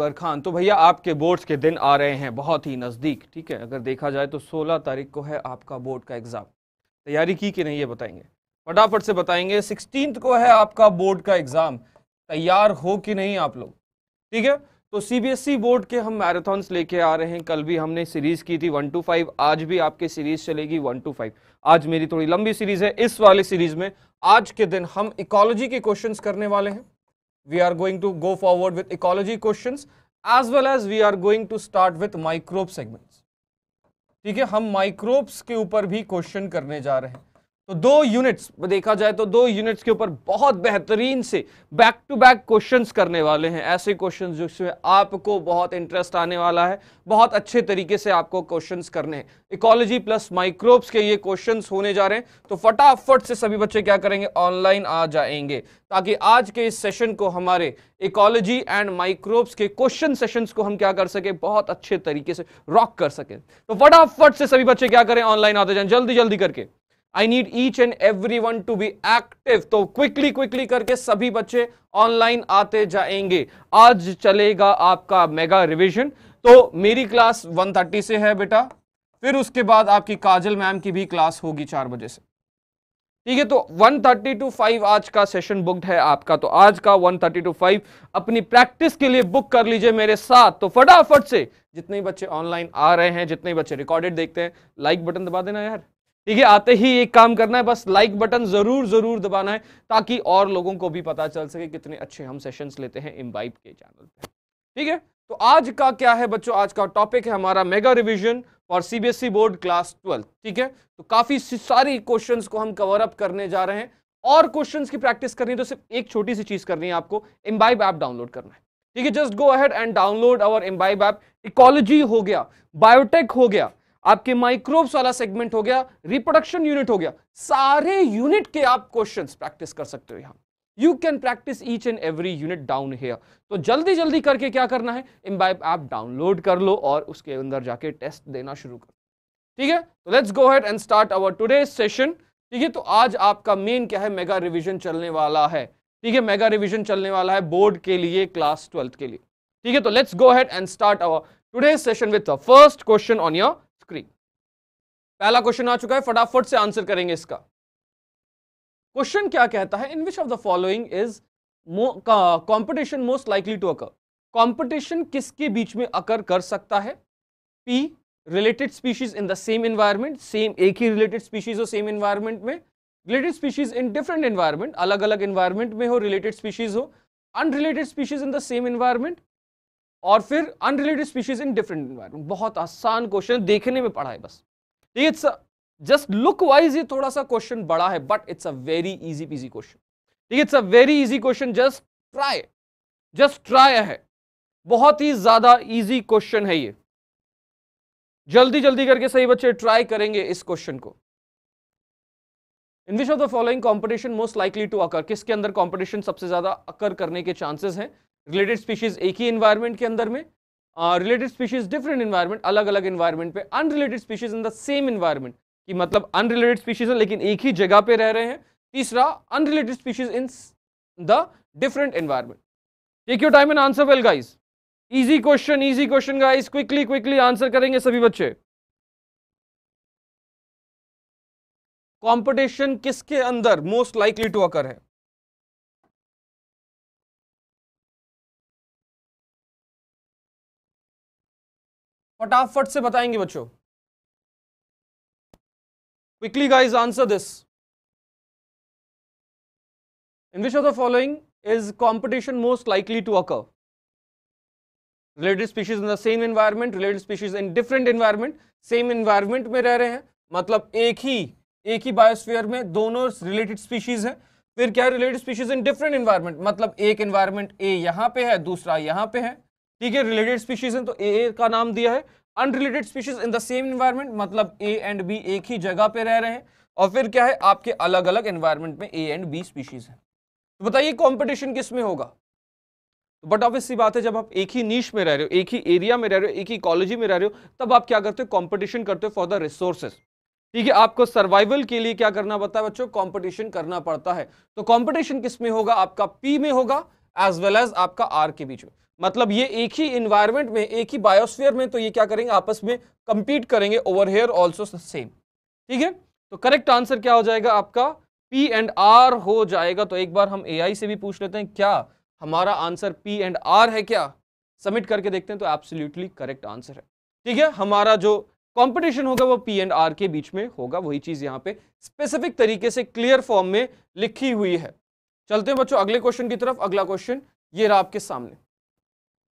अनवर खान तो भैया आपके बोर्ड्स के दिन आ रहे हैं बहुत ही नज़दीक ठीक है अगर देखा जाए तो 16 तारीख को है आपका बोर्ड का एग्ज़ाम तैयारी की कि नहीं ये बताएंगे फटाफट से बताएंगे सिक्सटीन को है आपका बोर्ड का एग्ज़ाम तैयार हो कि नहीं आप लोग ठीक है तो सीबीएसई बोर्ड e के हम मैराथन्स लेके आ रहे हैं कल भी हमने सीरीज की थी वन टू फाइव आज भी आपके सीरीज चलेगी वन टू फाइव आज मेरी थोड़ी लंबी सीरीज है इस वाले सीरीज में आज के दिन हम इकोलॉजी के क्वेश्चंस करने वाले हैं we are going to go forward with ecology questions as well as we are going to start with microbe segments ठीक है हम microbes के ऊपर भी question करने जा रहे हैं तो दो यूनिट्स देखा जाए तो दो यूनिट्स के ऊपर बहुत बेहतरीन से बैक टू बैक क्वेश्चंस करने वाले हैं ऐसे क्वेश्चंस जिसमें आपको बहुत इंटरेस्ट आने वाला है बहुत अच्छे तरीके से आपको क्वेश्चंस करने हैं इकोलॉजी प्लस माइक्रोब्स के ये क्वेश्चंस होने जा रहे हैं तो फटाफट से सभी बच्चे क्या करेंगे ऑनलाइन आ जाएंगे ताकि आज के इस सेशन को हमारे इकोलॉजी एंड माइक्रोब्स के क्वेश्चन सेशंस को हम क्या कर सके बहुत अच्छे तरीके से रॉक कर सके तो फटाफट से सभी बच्चे क्या करें ऑनलाइन आते जाए जल्दी जल्दी करके I need each and every one to be active तो क्विकली क्विकली करके सभी बच्चे ऑनलाइन आते जाएंगे आज चलेगा आपका मेगा रिविजन तो मेरी क्लास 1:30 से है बेटा फिर उसके बाद आपकी काजल मैम की भी क्लास होगी चार बजे से ठीक है तो 1:30 टू फाइव आज का सेशन बुक्ड है आपका तो आज का 1:30 टू फाइव अपनी प्रैक्टिस के लिए बुक कर लीजिए मेरे साथ तो फटाफट से जितने बच्चे ऑनलाइन आ रहे हैं जितने बच्चे रिकॉर्डेड देखते हैं लाइक बटन दबा देना यार ठीक है आते ही एक काम करना है बस लाइक बटन जरूर जरूर दबाना है ताकि और लोगों को भी पता चल सके कितने अच्छे हम सेशंस लेते हैं इम्बाइब के चैनल पे ठीक है तो आज का क्या है बच्चों आज का टॉपिक है हमारा मेगा रिविजन और सीबीएसई बोर्ड क्लास ट्वेल्थ ठीक है तो काफी सारी क्वेश्चन को हम कवर अप करने जा रहे हैं और क्वेश्चंस की प्रैक्टिस करनी है तो सिर्फ एक छोटी सी चीज करनी है आपको इम्बाइब ऐप डाउनलोड करना है ठीक है just go ahead and download our Imbibe app ecology हो गया बायोटेक हो गया आपके माइक्रोब्स वाला सेगमेंट हो गया रिप्रोडक्शन यूनिट हो गया सारे यूनिट के आप क्वेश्चन प्रैक्टिस कर सकते हो यहां you can practise each and every unit down here तो जल्दी जल्दी करके क्या करना है इम्बाइब ऐप डाउनलोड कर लो और उसके अंदर जाके टेस्ट देना शुरू करो ठीक है तो let's go head and start our today session ठीक है तो आज आपका मेन क्या है मेगा रिविजन चलने वाला है ठीक है मेगा रिविजन चलने वाला है बोर्ड के लिए क्लास ट्वेल्थ के लिए ठीक है तो let's go head and start our today session with first question on your screen पहला क्वेश्चन आ चुका है फटाफट से आंसर करेंगे इसका क्वेश्चन क्या कहता है in which of the following is competition most likely to occur competition किसके बीच में अकर कर सकता है पी related species in the same environment same एक ही रिलेटेड स्पीशीज हो सेम इन्वायरमेंट में related species in different environment अलग अलग इन्वायरमेंट में हो रिलेटेड स्पीशीज हो unrelated species in the same environment और फिर unrelated species in different environment बहुत आसान क्वेश्चन देखने में पड़ा है बस इट्स जस्ट लुक वाइज ये थोड़ा सा क्वेश्चन बड़ा है but it's a very easy peasy question ठीक है it's a very easy question just try just try है बहुत ही ज्यादा इजी क्वेश्चन है ये जल्दी जल्दी करके सही बच्चे ट्राई करेंगे इस क्वेश्चन को in which of the following competition most likely to occur किसके अंदर कॉम्पिटिशन सबसे ज्यादा अकर करने के चांसेस हैं रिलेटेड स्पीशीज एक ही इन्वायरमेंट के अंदर में रिलेटेड स्पीशीज डिफरेंट इन्वायरमेंट अलग अलग इन्वायरमेंट पे unrelated species in the same environment कि मतलब अनरिलेटेड स्पीशीज लेकिन एक ही जगह पे रह रहे हैं तीसरा unrelated species in the different environment take you time and answer well guys easy question easy question guys quickly quickly answer करेंगे सभी बच्चे कॉम्पिटिशन किसके अंदर मोस्ट लाइकली टू अकर है फटाफट से बताएंगे बच्चों quickly guys answer this in which of the following is competition most likely to occur related species in the same environment related species in different environment same environment में रह रहे हैं मतलब एक ही एक ही बायोस्फीयर में दोनों रिलेटेड स्पीशीज हैं फिर क्या related species in different environment मतलब एक एनवायरमेंट ए यहां पे है दूसरा यहां पे है ठीक है रिलेटेड स्पीशीज हैं तो ए का नाम दिया है unrelated species in the same environment मतलब ए एंड बी एक ही जगह पे रह रहे हैं और फिर क्या है आपके अलग अलग इन्वायरमेंट में ए एंड बी स्पीशीज हैं तो बताइए कॉम्पिटिशन किस में होगा बट ऑब्वियस सी बात है जब आप एक ही नीच में रह रहे हो एक ही एरिया में रह रहे हो एक ही कॉलेज में रह रहे हो तब आप क्या करते हो कॉम्पिटिशन करते हो फॉर द रिसोर्सेज ठीक है आपको सर्वाइवल के लिए क्या करना पड़ता है बच्चों कॉम्पिटिशन करना पड़ता है तो कॉम्पिटिशन किस में होगा आपका पी में होगा एज वेल एज आपका आर के बीच में मतलब ये एक ही इन्वायरमेंट में एक ही बायोस्फीयर में तो ये क्या करेंगे आपस में कंपीट करेंगे ओवर हेयर ऑल्सो सेम ठीक है तो करेक्ट आंसर क्या हो जाएगा आपका पी एंड आर हो जाएगा तो एक बार हम ए से भी पूछ लेते हैं क्या हमारा आंसर पी एंड आर है क्या सबमिट करके देखते हैं तो एब्सोल्युटली करेक्ट आंसर है ठीक है हमारा जो कंपटीशन होगा वो पी एंड आर के बीच में होगा वही चीज यहाँ पे स्पेसिफिक तरीके से क्लियर फॉर्म में लिखी हुई है चलते हैं बच्चों अगले क्वेश्चन की तरफ अगला क्वेश्चन ये रहा आपके सामने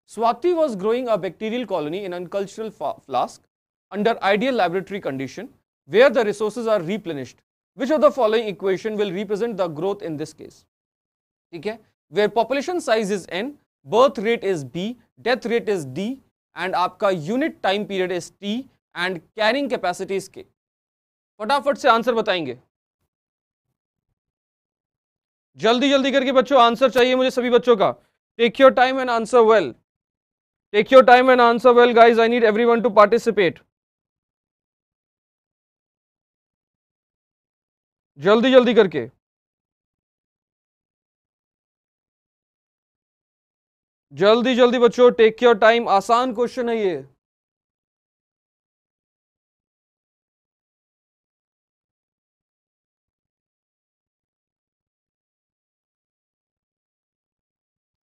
Swati was growing a bacterial colony in a cultural flask under ideal laboratory condition where the resources are replenished. Which of the following equation will represent the growth in this case? Okay? Where population size is n, birth rate is b, death rate is d and आपका unit time period is t and carrying capacity is k. फटाफट से answer बताएंगे जल्दी जल्दी करके बच्चों answer चाहिए मुझे सभी बच्चों का take your time and answer well Take your time and answer well guys. I need everyone to participate. जल्दी जल्दी करके जल्दी जल्दी बच्चों टेक योर टाइम आसान क्वेश्चन है ये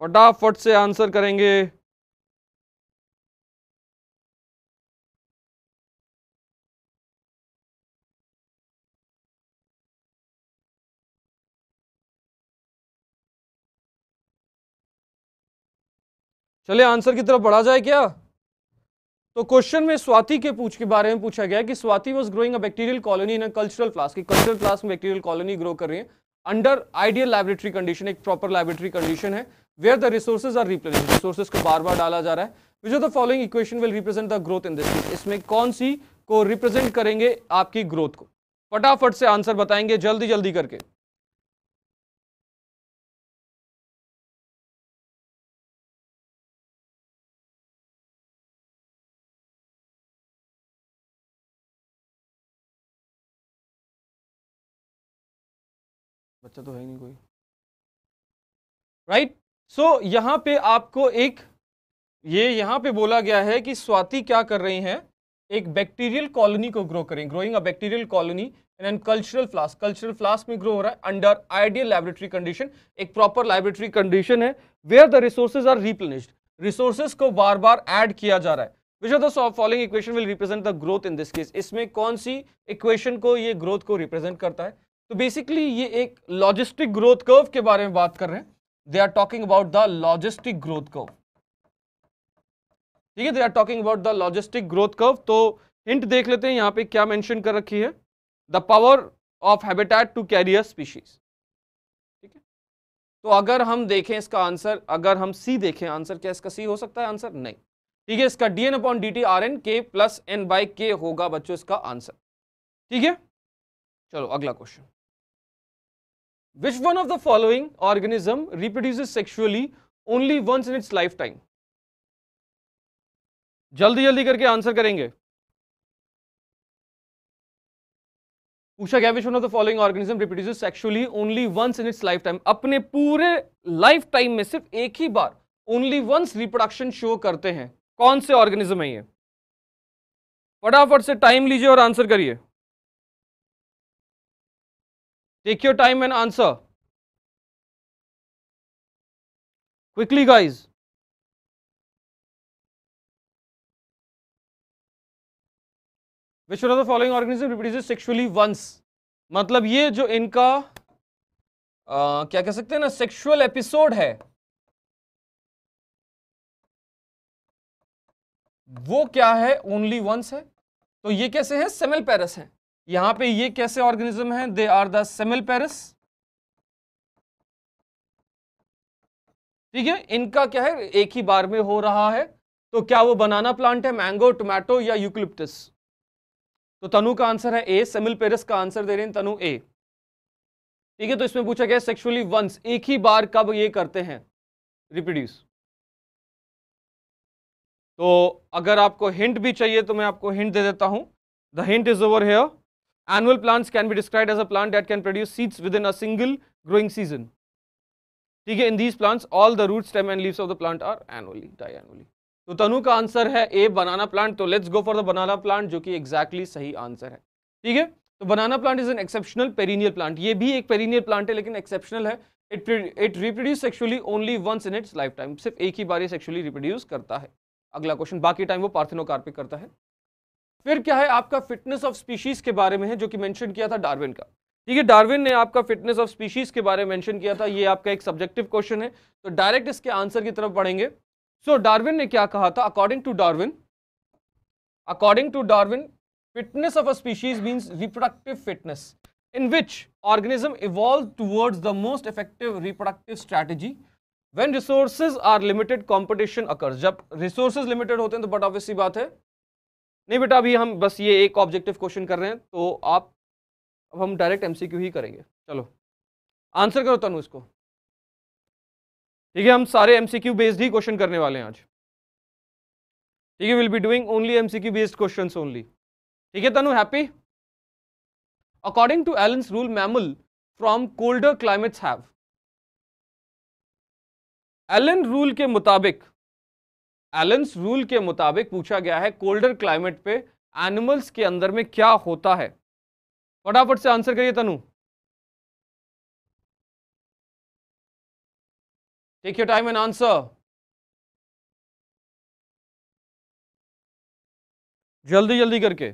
फटाफट से आंसर करेंगे चले आंसर की तरफ बढ़ा जाए क्या तो क्वेश्चन में स्वाति के पूछ के बारे में पूछा गया कि Swati was growing a bacterial colony in a cultural class की कल्चरल क्लास में बैक्टीरियल कॉलोनी ग्रो कर रही है अंडर आइडियल लेबोरेटरी कंडीशन एक प्रॉपर लेबोरेटरी कंडीशन है where the resources are replace resources को बार बार डाला जा रहा है which of the following equation will represent the growth in this इसमें कौन सी को रिप्रेजेंट करेंगे आपकी ग्रोथ को फटाफट से आंसर बताएंगे जल्दी जल्दी करके बच्चा तो है नहीं कोई राइट right? सो so, यहां पे आपको एक ये यहां पे बोला गया है कि स्वाति क्या कर रही हैं एक बैक्टीरियल कॉलोनी को ग्रो करें growing a bacterial colony and an cultural flask cultural flask में ग्रो हो रहा है अंडर आइडियल लेबोरेटरी कंडीशन एक प्रॉपर लेबोरेटरी कंडीशन है where the resources are replenished resources को बार बार एड किया जा रहा है which are the following equation will represent the growth in this case इसमें कौन सी इक्वेशन को ये ग्रोथ को रिप्रेजेंट करता है तो बेसिकली ये एक लॉजिस्टिक ग्रोथ कर्व के बारे में बात कर रहे हैं they are talking about the logistic growth curve ठीक है they are talking about the logistic growth curve तो हिंट देख लेते हैं यहां पे क्या मेंशन कर रखी है the power of habitat to carrier species ठीक है तो अगर हम देखें इसका आंसर अगर हम सी देखें आंसर क्या इसका सी हो सकता है आंसर नहीं ठीक है इसका D N upon D T R N K plus N by K होगा बच्चों इसका आंसर ठीक है चलो अगला question Which one of the following organism reproduces sexually only once in its lifetime? जल्दी जल्दी करके आंसर करेंगे पूछा गया which one of the following organism reproduce sexually only once in its life time अपने पूरे लाइफ टाइम में सिर्फ एक ही बार ओनली वंस रिप्रोडक्शन शो करते हैं कौन से ऑर्गेनिज्म है ये फटाफट से टाइम लीजिए और आंसर करिए take your time and answer quickly guys which the following organism reproduces sexually once मतलब ये जो इनका आ, क्या कह सकते हैं ना सेक्सुअल एपिसोड है वो क्या है ओनली वंस है तो ये कैसे है सेमल पैरस है यहां पे ये कैसे ऑर्गेनिज्म हैं they are the semelparous ठीक है इनका क्या है एक ही बार में हो रहा है तो क्या वो बनाना प्लांट है मैंगो टोमेटो या यूक्लिप्टिस तो तनु का आंसर है ए सेमिल पेरिस का आंसर दे रहे हैं तनु ए ठीक है तो इसमें पूछा गया सेक्सुअली वंस एक ही बार कब ये करते हैं रिप्रोड्यूस तो अगर आपको हिंट भी चाहिए तो मैं आपको हिंट दे देता हूं the hint is over here Annual plants can be described as a plant that can produce seeds within a single growing season. ठीक है in these plants all the root stem and leaves of the plant are annually die annually तो तनु का answer है A banana plant तो let's go for the banana plant जो कि exactly exactly सही answer है ठीक है तो banana plant is an exceptional perennial plant ये भी एक पेरिनियल प्लांट है लेकिन एक्सेप्शनल है it it reproduce sexually only once in its life time सिर्फ एक ही बार ये सेक्चुअली रिप्रोड्यूस करता है अगला क्वेश्चन बाकी टाइम वो पार्थिनोकार्पिक करता है फिर क्या है आपका फिटनेस ऑफ स्पीशीज के बारे में है जो कि मेंशन किया था डार्विन का ठीक है डार्विन ने आपका फिटनेस ऑफ स्पीशीज के बारे में मेंशन किया था ये आपका एक सब्जेक्टिव क्वेश्चन है तो डायरेक्ट इसके आंसर की तरफ पढ़ेंगे सो so, डार्विन ने क्या कहा था according to Darwin according to Darwin fitness of a species means reproductive fitness in which organism evolve towards the most effective reproductive strategy when resources are limited competition occurs जब resources limited होते हैं तो but obvious बात है नहीं बेटा अभी हम बस ये एक ऑब्जेक्टिव क्वेश्चन कर रहे हैं तो आप अब हम डायरेक्ट एमसीक्यू ही करेंगे चलो आंसर करो तनु इसको ठीक है हम सारे एमसीक्यू बेस्ड ही क्वेश्चन करने वाले हैं आज ठीक है will be doing only MCQ based question only ठीक है Tanu happy according to Allen's rule mammal from colder climates have Allen rule के मुताबिक एलेंस रूल के मुताबिक पूछा गया है कोल्डर क्लाइमेट पे एनिमल्स के अंदर में क्या होता है फटाफट से आंसर करिए Tanu take your time and answer जल्दी जल्दी करके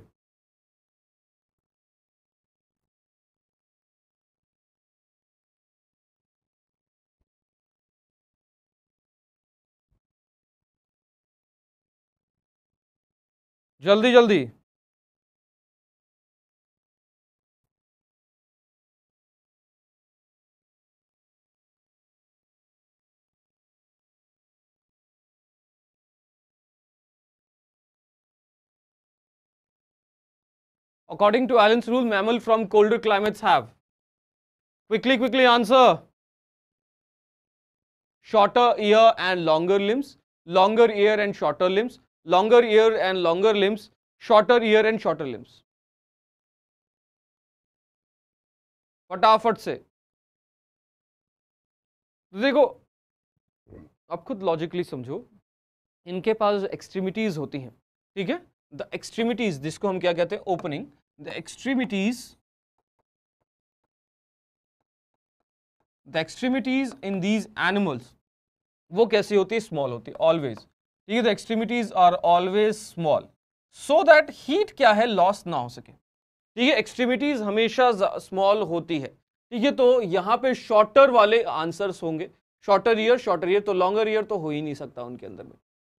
जल्दी जल्दी According to Allen's rule, mammal from colder climates have. Quickly, quickly answer. Shorter ear and longer limbs. Longer ear and shorter limbs. longer ear and longer limbs, shorter ear and shorter limbs. फटाफट से तो देखो आप खुद logically समझो इनके पास extremities होती हैं ठीक है द एक्सट्रीमिटीज जिसको हम क्या कहते हैं opening the extremities the extremities in these animals वो कैसी होती है स्मॉल होती है ऑलवेज ठीक है extremities are always small so that heat क्या है लॉस ना हो सके ठीक है एक्सट्रीमिटीज हमेशा स्मॉल होती है ठीक है तो यहाँ पे शॉर्टर वाले आंसर्स होंगे शॉर्टर ईयर शॉर्टर ईयर तो लॉन्गर ईयर तो हो ही नहीं सकता उनके अंदर में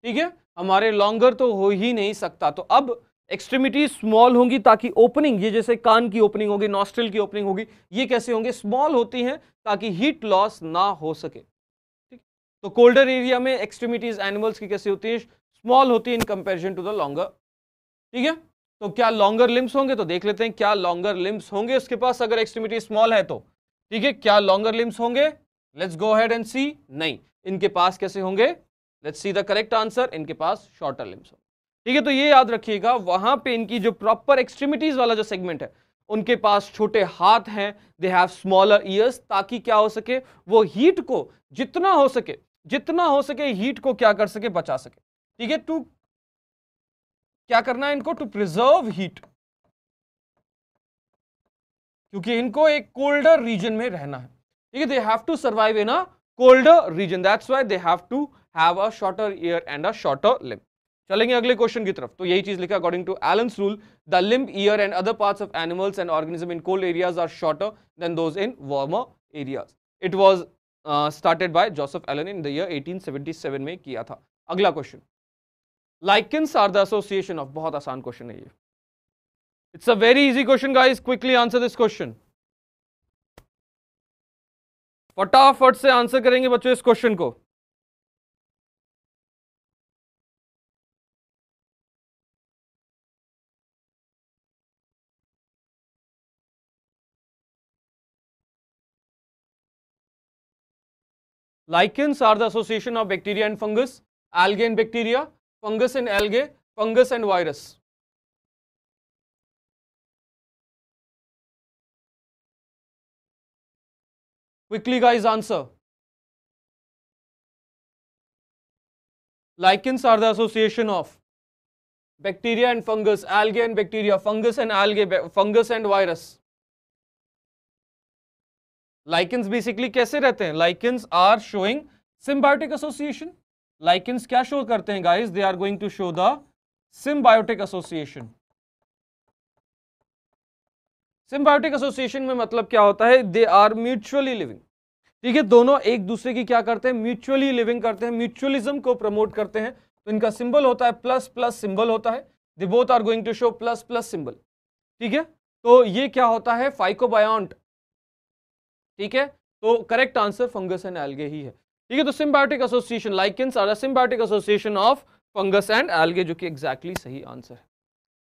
ठीक है हमारे लॉन्गर तो हो ही नहीं सकता तो अब एक्सट्रीमिटी स्मॉल होंगी ताकि ओपनिंग ये जैसे कान की ओपनिंग होगी नॉस्ट्रल की ओपनिंग होगी ये कैसे होंगे स्मॉल होती हैं ताकि हीट लॉस ना हो सके तो कोल्डर एरिया में एक्सट्रीमिटीज एनिमल्स की कैसे होती है स्मॉल होती है in comparison to the longer ठीक है तो क्या लॉन्गर लिम्स होंगे तो देख लेते हैं क्या लॉन्गर लिम्स होंगे उसके पास अगर एक्सट्रीमिटी स्मॉल है तो ठीक है क्या लॉन्गर लिम्स होंगे let's go head and see नहीं इनके पास कैसे होंगे let's see the correct answer इनके पास शॉर्टर लिम्स होंगे ठीक है तो ये याद रखिएगा वहां पे इनकी जो प्रॉपर एक्सट्रीमिटीज वाला जो सेगमेंट है उनके पास छोटे हाथ हैं दे हैव स्मॉलर ईयर्स ताकि क्या हो सके वो हीट को जितना हो सके जितना हो सके हीट को क्या कर सके बचा सके ठीक है टू क्या करना है इनको टू प्रिजर्व हीट क्योंकि इनको एक कोल्डर रीजन में रहना है ठीक है they have to survive in a colder region that's why they have to have a shorter ear and a shorter limb चलेंगे अगले क्वेश्चन की तरफ तो यही चीज लिखा according to Allen's rule the limb ear and other parts of animals and organism in cold areas are shorter than those in warmer areas it was started by Joseph Allen in the year 1877 में किया था अगला question lichens are the association of बहुत आसान question है ये it's a very easy question guys quickly answer this question फटाफट से आंसर करेंगे बच्चों इस क्वेश्चन को Lichens are the association of bacteria and fungus, algae and bacteria, fungus and algae, fungus and virus. Quickly guys answer. Lichens are the association of bacteria and fungus, algae and bacteria, fungus and algae, fungus and virus. Lichens basically कैसे रहते हैं lichens are showing symbiotic association lichens क्या show करते हैं guys they are going to show the symbiotic association symbiotic association में मतलब क्या होता है दे आर म्यूचुअली लिविंग ठीक है दोनों एक दूसरे की क्या करते हैं म्यूचुअली लिविंग करते हैं म्यूचुअलिज्म को प्रमोट करते हैं तो इनका सिंबल होता है प्लस प्लस सिंबल होता है they both are going to show plus plus symbol ठीक है तो ये क्या होता है फाइकोबायोंट ठीक है तो correct answer fungus and algae ही है ठीक है तो symbiotic association lichens are symbiotic association of fungus and algae जो कि एग्जैक्टली exactly सही आंसर है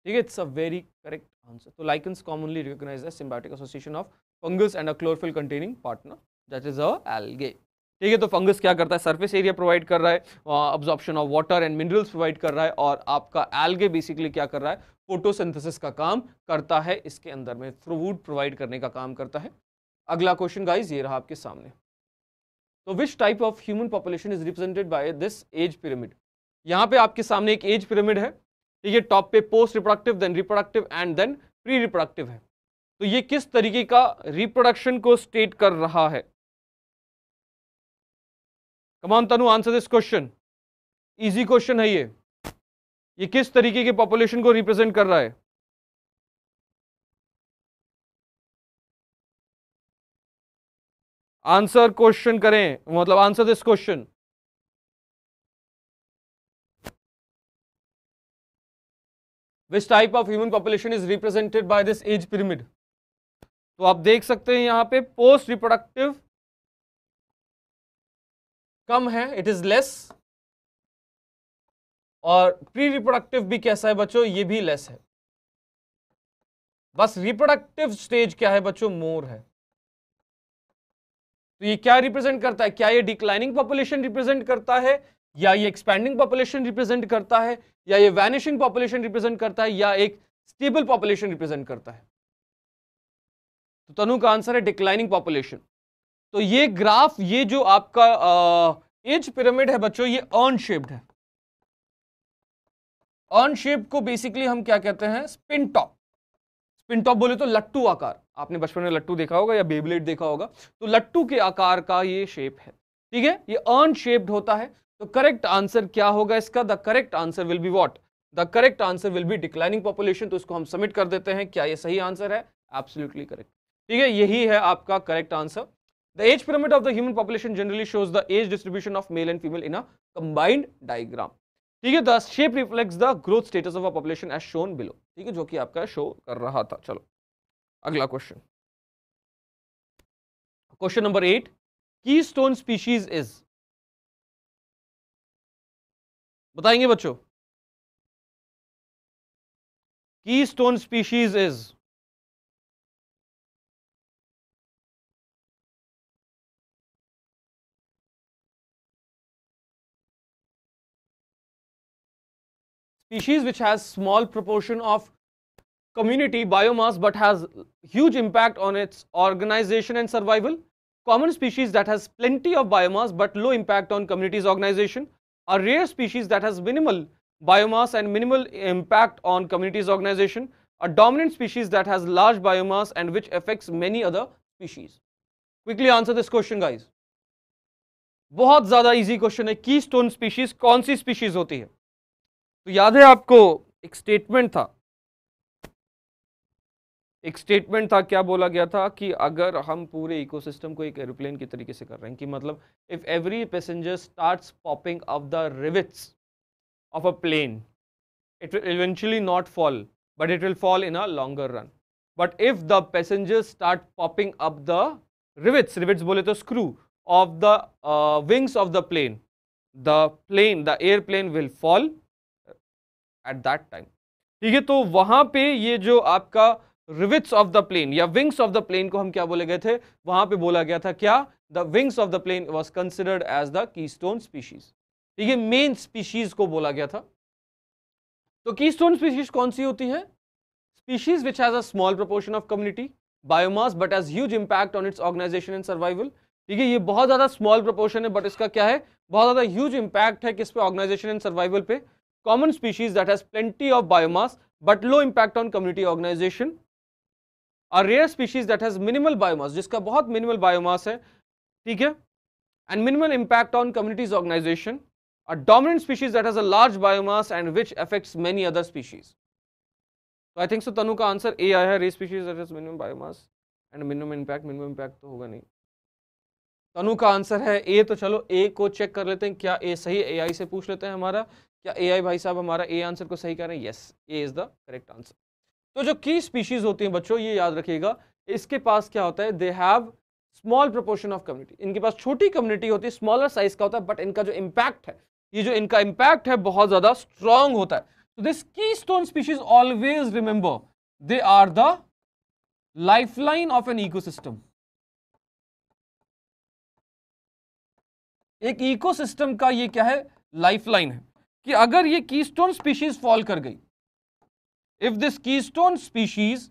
ठीक है it's a very correct answer तो लाइकेंस कॉमनली रिकोगनाइज है symbiotic association of fungus and a chlorophyll containing partner that is a algae ठीक है तो फंगस क्या करता है सरफेस एरिया प्रोवाइड कर रहा है absorption of water and minerals provide कर रहा है और आपका एल्गे बेसिकली क्या कर रहा है फोटोसिंथेसिस का काम करता है इसके अंदर में थ्रू वुड प्रोवाइड करने का काम करता है अगला क्वेश्चन गाइज ये रहा आपके सामने तो which type of human population is represented by this age pyramid यहाँ पे आपके सामने एक एज पिरामिड है ठीक है टॉप पे post reproductive then reproductive and then pre reproductive है तो ये किस तरीके का रिप्रोडक्शन को स्टेट कर रहा है come on Tanu answer this question easy question है ये ये किस तरीके के पॉपुलेशन को रिप्रेजेंट कर रहा है आंसर क्वेश्चन करें मतलब answer this question which type of human population is represented by this age pyramid तो आप देख सकते हैं यहां पे पोस्ट रिप्रोडक्टिव कम है इट इज लेस और प्री रिप्रोडक्टिव भी कैसा है बच्चों ये भी लेस है बस रिप्रोडक्टिव स्टेज क्या है बच्चों मोर है तो ये क्या रिप्रेजेंट करता है क्या ये डिक्लाइनिंग पॉपुलेशन रिप्रेजेंट करता है या ये एक्सपेंडिंग पॉपुलेशन रिप्रेजेंट करता है या ये वैनिशिंग पॉपुलेशन रिप्रेजेंट करता है या एक स्टेबल पॉपुलेशन रिप्रेजेंट करता है तो तनु का आंसर है डिक्लाइनिंग पॉपुलेशन तो ये ग्राफ ये जो आपका एज पिरामिड है बच्चों ये अर्न शेप्ड है अर्न शेप को बेसिकली हम क्या कहते हैं स्पिन टॉप स्पिन टॉप बोले तो लट्टू आकार आपने बचपन में लट्टू देखा होगा या बेबलेट देखा होगा तो लट्टू के आकार का ये शेप है ठीक है ये अर्न शेप्ड होता है तो करेक्ट आंसर क्या होगा इसका the correct answer will be what the correct answer will be declining population तो इसको हम सबमिट कर देते हैं क्या ये सही आंसर है एब्सोल्यूटली करेक्ट ठीक है यही है आपका correct answer the age pyramid of the human population generally shows the age distribution of male and female in a combined diagram ठीक है the shape reflects the growth status of a population as shown below ठीक है जो कि आपका show कर रहा था चलो अगला question question number eight keystone species is बताएंगे बच्चों keystone species is species which has small proportion of community biomass but has huge impact on its organization and survival. Common species that has plenty of biomass but low impact on community's organization. A rare species that has minimal biomass and minimal impact on community's organization. A dominant species that has large biomass and which affects many other species. Quickly answer this question guys. बहुत ज़्यादा easy question है की keystone species कौन सी species होती है तो याद है आपको एक स्टेटमेंट था एक स्टेटमेंट था क्या बोला गया था कि अगर हम पूरे इकोसिस्टम को एक एरोप्लेन के तरीके से कर रहे हैं कि मतलब if every passenger starts popping off the rivets of a plane it will eventually not fall but it will fall in a longer run but if the passenger start popping up the rivets rivets बोले तो screw off the wings of the plane the plane the airplane will fall at that time ठीक है तो वहां पे ये जो आपका रिविट्स ऑफ द प्लेन या विंग्स ऑफ द प्लेन को हम क्या बोले गए थे वहां पे बोला गया था क्या the wings of the plane was considered as the keystone species ठीक है मेन स्पीशीज को बोला गया था तो की स्टोन स्पीशीज कौन सी होती है species which has a small proportion of community biomass but as huge impact on its organisation and survival ठीक है ये बहुत ज़्यादा स्मॉल प्रपोर्शन है बट इसका क्या है बहुत ज़्यादा ह्यूज इंपैक्ट है किस पे ऑर्गेनाइजेशन एंड सर्वाइवल पे common species that has plenty of biomass but low impact on community organisation और rare species that has minimal biomass जिसका बहुत मिनिमल बायोमास है ठीक है and minimal impact on communities organisation और dominant species that has a large biomass and which affects many other species तो I think सो तनु का answer A आया है rare species that has minimum biomass and minimum impact minimum impact तो होगा नहीं तनु का answer है ए तो चलो ए को चेक कर लेते हैं क्या ए सही ए आई से पूछ लेते हैं हमारा क्या ए आई भाई साहब हमारा ए आंसर को सही कह रहे हैं yes A is the correct answer तो जो की स्पीशीज होती हैं बच्चों ये याद रखिएगा इसके पास क्या होता है they have small proportion of community इनके पास छोटी कम्युनिटी होती है स्मॉलर साइज का होता है बट इनका जो इम्पैक्ट है ये जो इनका इम्पैक्ट है बहुत ज्यादा स्ट्रॉन्ग होता है तो this keystone species always remember they are the line of an ecosystem एक सिस्टम का ये क्या है लाइन है कि अगर ये की स्टोन स्पीशीज फॉल कर गई if this keystone species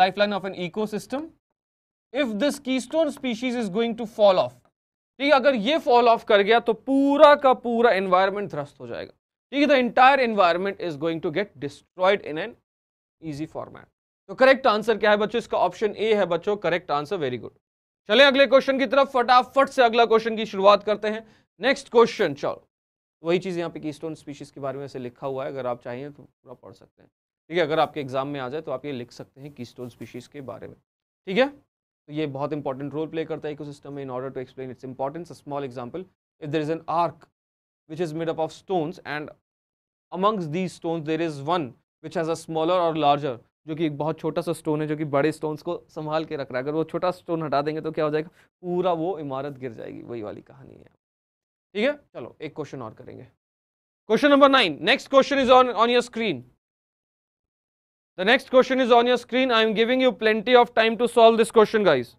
lifeline of an ecosystem if this keystone species is going to fall off ठीक अगर ये fall off कर गया तो पूरा का पूरा environment ध्रस्त हो जाएगा ठीक है the entire environment is going to get destroyed in an easy format तो करेक्ट आंसर क्या है बच्चों इसका ऑप्शन ए है बच्चों करेक्ट आंसर वेरी गुड चलें अगले क्वेश्चन की तरफ फटाफट से अगला क्वेश्चन की शुरुआत करते हैं नेक्स्ट क्वेश्चन चलो वही चीज़ यहाँ पे की स्टोन स्पीशीज़ के बारे में से लिखा हुआ है अगर आप चाहिए तो पूरा पढ़ सकते हैं ठीक है अगर आपके एग्जाम में आ जाए तो आप ये लिख सकते हैं की स्टोन स्पीशीज़ के बारे में ठीक है तो ये बहुत इंपॉर्टेंट रोल प्ले करता है सिस्टम में in order to explain its importance small example if there is an arch which is made up of stones and amongst these stone there is one which has a smaller और larger जो कि एक बहुत छोटा सा stone है जो कि बड़े स्टोन्स को संभाल के रख रहा है अगर वो छोटा स्टोन हटा देंगे तो क्या हो जाएगा पूरा वो इमारत गिर जाएगी वही वाली कहानी है ठीक है चलो एक क्वेश्चन और करेंगे question number nine next question is on on your screen the next question is on your screen I am giving you plenty of time to solve this question guys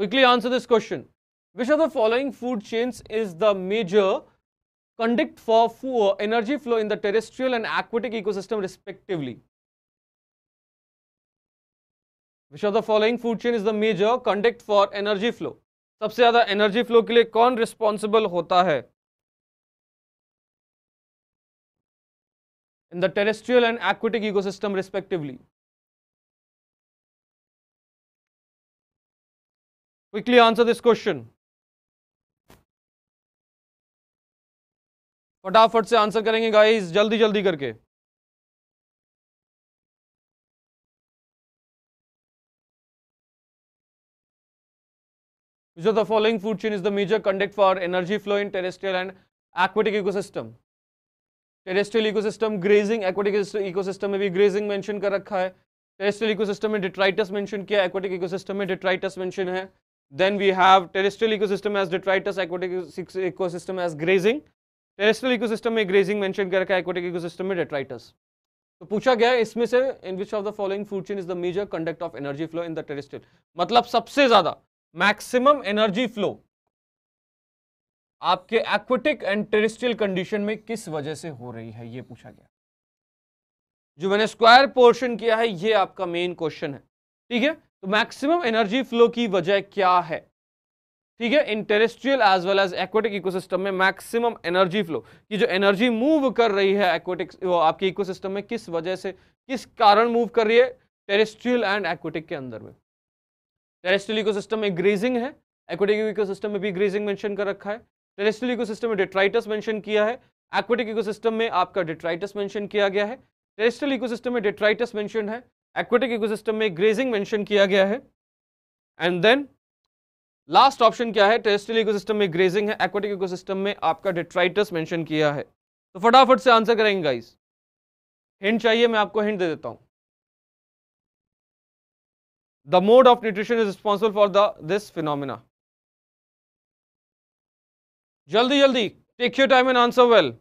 quickly answer this question which of the following food chains is the major conduit for energy flow in the terrestrial and aquatic ecosystem respectively which of the following food chain is the major conduct for energy flow सबसे ज़्यादा energy flow के लिए कौन responsible होता है in the terrestrial and aquatic ecosystem respectively quickly answer this question फटाफट से answer करेंगे गाइस जल्दी जल्दी करके Which of the following food chain is the major conduit for energy flow in terrestrial and aquatic ecosystem? Terrestrial ecosystem grazing aquatic ecosystem में भी grazing mention कर रखा है टेरेस्ट्रियल इकोसिस्टम में डिट्राइटस मेंशन किया एक्वाटिक इकोसिस्टम में detritus mention है then we have terrestrial ecosystem as detritus aquatic ecosystem as grazing terrestrial ecosystem में ग्रेजिंग मेंशन कर रखा है एक्वाटिक इकोसिस्टम में डिट्राइटस तो पूछा गया इसमें से in which of the following food chain is the major conduct of energy flow in the terrestrial मतलब सबसे ज्यादा मैक्सिमम एनर्जी फ्लो आपके एक्वेटिक एंड टेरिस्ट्रियल कंडीशन में किस वजह से हो रही है ये पूछा गया जो मैंने स्क्वायर पोर्शन किया है ये आपका मेन क्वेश्चन है ठीक है तो मैक्सिमम एनर्जी फ्लो की वजह क्या है ठीक है in terrestrial as well as aquatic ecosystem में मैक्सिमम एनर्जी फ्लो की जो एनर्जी मूव कर रही है एक्वेटिक आपके इकोसिस्टम में किस वजह से किस कारण मूव कर रही है टेरिस्ट्रियल एंड एक्वेटिक के अंदर में टेरेस्ट्रियल इकोसिस्टम में ग्रेजिंग है एक्वेटिक इकोसिस्टम में भी ग्रेजिंग मेंशन कर रखा है टेरेस्ट्रियल इकोसिस्टम में डेट्राइटस मेंशन किया है एक्वेटिक इकोसिस्टम में आपका डेट्राइटस मेंशन किया गया है टेरेस्ट्रियल इकोसिस्टम में डेट्राइटस मेंशन है एक्वेटिक इकोसिस्टम में ग्रेजिंग मेंशन किया गया है एंड देन लास्ट ऑप्शन क्या है टेरेस्ट्रियल इकोसिस्टम में ग्रेजिंग है एक्वेटिक इकोसिस्टम में आपका डेट्राइटस मेंशन किया है तो फटाफट से आंसर करेंगे गाइस हिंट चाहिए मैं आपको हिंट दे देता हूँ the mode of nutrition is responsible for the this phenomena jaldi jaldi take your time and answer well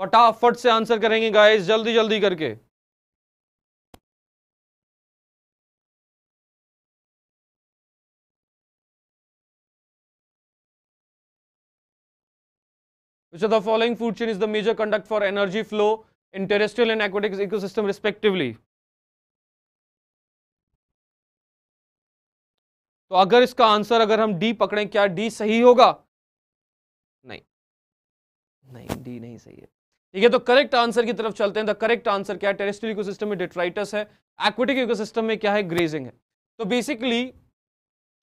फटाफट से आंसर करेंगे गाइस जल्दी जल्दी करके Which of the following food chain is the major conduct for energy flow in terrestrial and aquatic ecosystem respectively? तो अगर इसका answer अगर हम डी पकड़ें क्या डी सही होगा नहीं नहीं डी नहीं सही है ठीक है तो करेक्ट आंसर की तरफ चलते हैं द करेक्ट आंसर क्या है टेरेस्ट्रियल इकोसिस्टम में डिट्राइटस है एक्वेटिक इकोसिस्टम में क्या है ग्रेजिंग है तो बेसिकली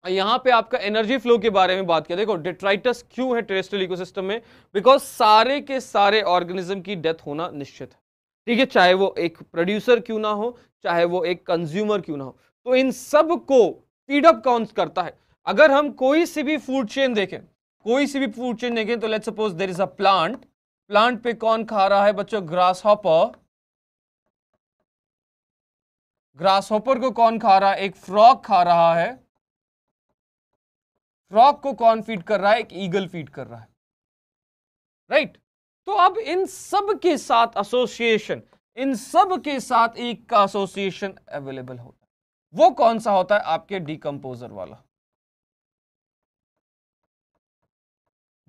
यहाँ पे आपका एनर्जी फ्लो के बारे में बात किया देखो डिट्राइटस क्यों है टेरेस्ट्रियल इकोसिस्टम में बिकॉज सारे के सारे ऑर्गेनिज्म की डेथ होना निश्चित है ठीक है चाहे वो एक प्रोड्यूसर क्यों ना हो चाहे वो एक कंज्यूमर क्यों ना हो तो इन सब को फीडअप कौन करता है अगर हम कोई सी भी फूड चेन देखें कोई सी भी फूड चेन देखें तो let suppose there is a plant plant पे कौन खा रहा है बच्चों ग्रास हॉपर ग्रास हॉपर को कौन खा रहा है एक फ्रॉग खा रहा है फ्रॉक को कौन फीड कर रहा है एक ईगल फीड कर रहा है राइट right? तो अब इन सब के साथ एसोसिएशन इन सब के साथ एक का एसोसिएशन अवेलेबल होता है वो कौन सा होता है आपके डिकम्पोजर वाला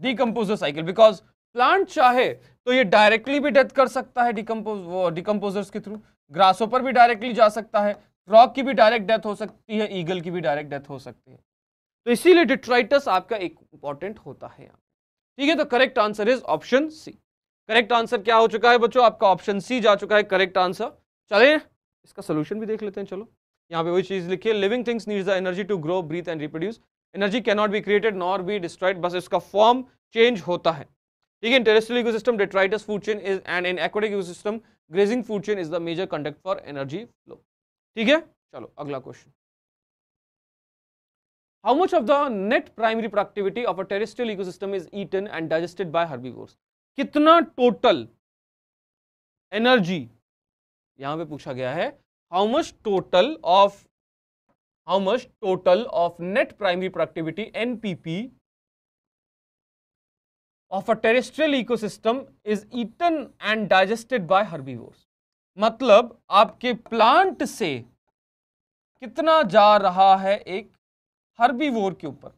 डिकम्पोजर साइकिल बिकॉज प्लांट चाहे तो ये डायरेक्टली भी डेथ कर सकता है डिकम्पोज डिकम्पोजर्स के थ्रू ग्रासों पर भी डायरेक्टली जा सकता है फ्रॉक की भी डायरेक्ट डेथ हो सकती है ईगल की भी डायरेक्ट डेथ हो सकती है तो इसीलिए डिट्राइटस आपका एक इंपॉर्टेंट होता है यहाँ ठीक है तो correct answer is option C correct answer क्या हो चुका है बच्चों आपका ऑप्शन सी जा चुका है करेक्ट आंसर चले इसका सोल्यूशन भी देख लेते हैं चलो यहाँ पे वही चीज लिखी है living things needs the energy to grow breathe and reproduce energy can not be created nor be destroyed बस इसका फॉर्म चेंज होता है ठीक है in terrestrial system detritus food chain is and in aquatic system grazing food chain is the major conduct for energy flow ठीक है चलो अगला question How much of the net primary productivity of a terrestrial ecosystem is eaten and digested by herbivores? कितना total energy यहाँ पे पूछा गया है how much total of how much total of net primary productivity NPP of a terrestrial ecosystem is eaten and digested by herbivores? मतलब आपके plant से कितना जा रहा है एक हर्बी वोर के ऊपर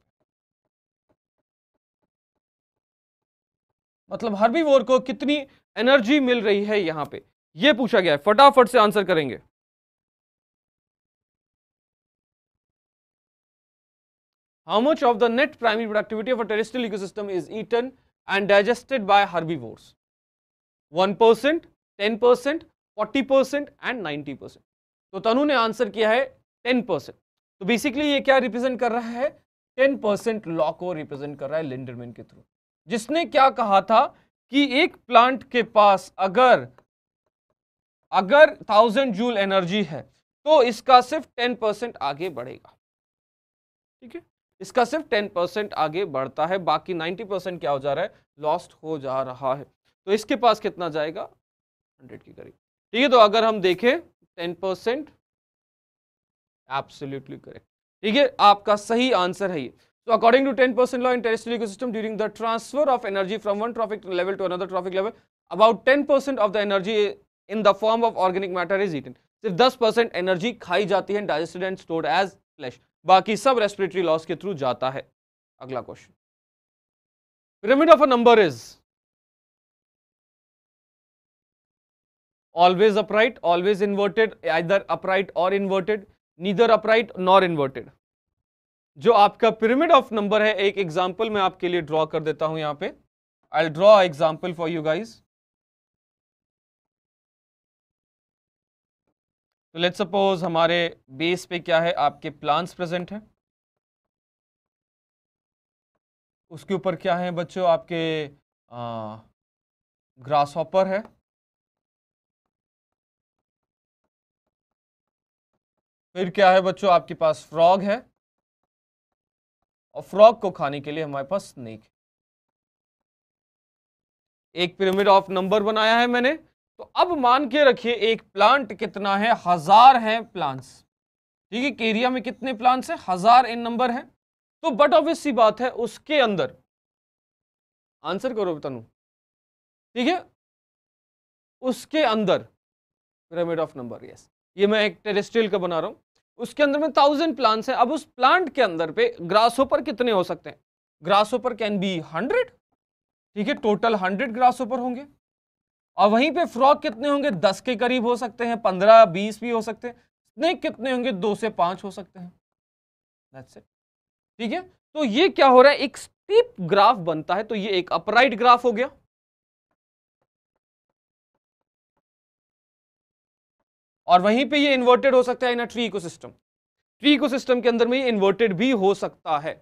मतलब हर्बी वोर को कितनी एनर्जी मिल रही है यहां पे यह पूछा गया है फटाफट से आंसर करेंगे how much of the net primary productivity of a terrestrial ecosystem is eaten and digested by herbivores one percent ten percent forty percent and ninety percent तो तनु ने आंसर किया है टेन परसेंट तो basically ये क्या represent कर रहा है टेन परसेंट लॉ को रिप्रेजेंट कर रहा है लिंडरमैन के थ्रू जिसने क्या कहा था कि एक प्लांट के पास अगर अगर थाउजेंड जूल एनर्जी है तो इसका सिर्फ टेन परसेंट आगे बढ़ेगा ठीक है इसका सिर्फ टेन परसेंट आगे बढ़ता है बाकी नाइनटी परसेंट क्या हो जा रहा है लॉस्ट हो जा रहा है तो इसके पास कितना जाएगा हंड्रेड के करीब ठीक है तो अगर हम देखें टेन परसेंट एब्सोल्युटली करेक्ट ठीक है आपका सही आंसर है ये तो according to ten percent law in terrestrial ecosystem during the transfer of energy from one trophic level to another trophic level about ten percent of the energy in the form of organic matter is eaten सिर्फ दस परसेंट energy खाई जाती है digested and stored as flesh बाकी सब respiratory loss के through जाता है अगला question pyramid of a number is always upright always inverted इधर अपराइट और inverted neither upright nor inverted जो आपका पिरामिड ऑफ नंबर है एक एग्जाम्पल मैं आपके लिए ड्रॉ कर देता हूं यहां पे I draw example for you guys तो लेट सपोज हमारे बेस पे क्या है आपके प्लांट्स प्रेजेंट हैं उसके ऊपर क्या है बच्चों आपके ग्रास हॉपर है फिर क्या है बच्चों आपके पास फ्रॉग है और फ्रॉग को खाने के लिए हमारे पास स्नेक है एक पिरामिड ऑफ नंबर बनाया है मैंने तो अब मान के रखिए एक प्लांट कितना है हजार है प्लांट्स ठीक है एरिया में कितने प्लांट्स हैं हजार इन नंबर है तो बट ऑब्वियस सी बात है उसके अंदर आंसर करो तनु ठीक है उसके अंदर पिरामिड ऑफ नंबर यस ये मैं एक टेरेस्ट्रियल का बना रहा हूं उसके अंदर में थाउजेंड प्लांट्स हैं अब उस प्लांट के अंदर पे ग्रास होपर कितने हो सकते हैं grasshopper can be hundred ठीक है टोटल हंड्रेड ग्रास होपर होंगे और वहीं पे फ्रॉक कितने होंगे दस के करीब हो सकते हैं पंद्रह बीस भी हो सकते हैं स्नेक कितने होंगे दो से पांच हो सकते हैं ठीक है तो ये क्या हो रहा है एक स्टीप ग्राफ बनता है तो ये एक अपराइट ग्राफ हो गया और वहीं पे ये इन्वर्टेड हो सकता है ना ट्री इकोसिस्टम ट्री इकोसिस्टम के अंदर में ये इन्वर्टेड भी हो सकता है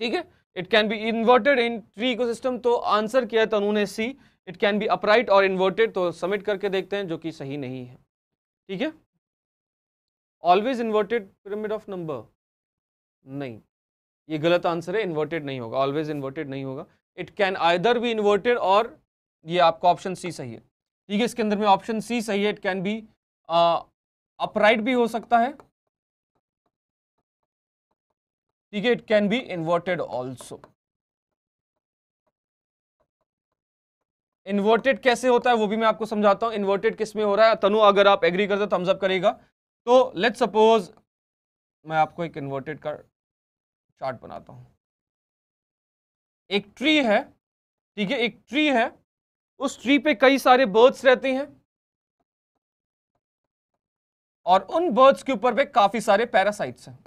ठीक है it can be inverted in tree ecosystem तो आंसर किया है तनु ने C it can be upright और इन्वर्टेड तो सबमिट करके देखते हैं जो कि सही नहीं है ठीक है always inverted pyramid of number नहीं ये गलत आंसर है इन्वर्टेड नहीं होगा ऑलवेज इन्वर्टेड नहीं होगा it can either be inverted और ये आपका ऑप्शन सी सही है ठीक है इसके अंदर में ऑप्शन सी सही है इट कैन बी अपराइट भी हो सकता है ठीक है it can be inverted also inverted कैसे होता है वो भी मैं आपको समझाता हूं इन्वर्टेड किस में हो रहा है तनु अगर आप एग्री करते हो थम्सअप करेगा तो लेट सपोज मैं आपको एक इन्वर्टेड का चार्ट बनाता हूं एक ट्री है ठीक है एक ट्री है उस ट्री पे कई सारे बर्ड्स रहते हैं और उन बर्ड्स के ऊपर भी काफी सारे पैरासाइट्स हैं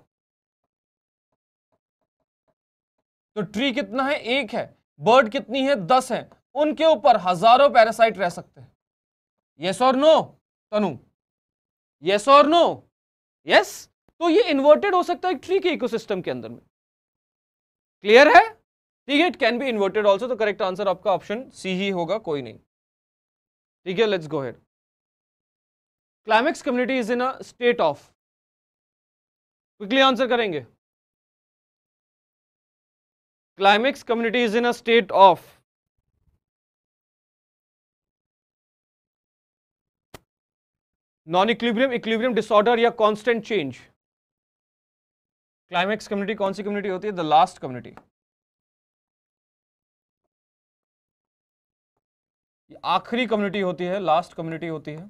तो ट्री कितना है एक है बर्ड कितनी है दस है उनके ऊपर हजारों पैरासाइट रह सकते हैं यस और नो तनु यस और नो यस तो ये इन्वर्टेड हो सकता है ट्री के इकोसिस्टम के अंदर में क्लियर है ठीक है it can be inverted also तो करेक्ट आंसर आपका ऑप्शन सी ही होगा कोई नहीं ठीक है let's go ahead climax community is in a state of quickly answer करेंगे climax community is in a state of non equilibrium equilibrium disorder या कांस्टेंट चेंज क्लाइमेक्स कम्युनिटी कौन सी कम्युनिटी होती है द लास्ट कम्युनिटी आखिरी community होती है last community होती है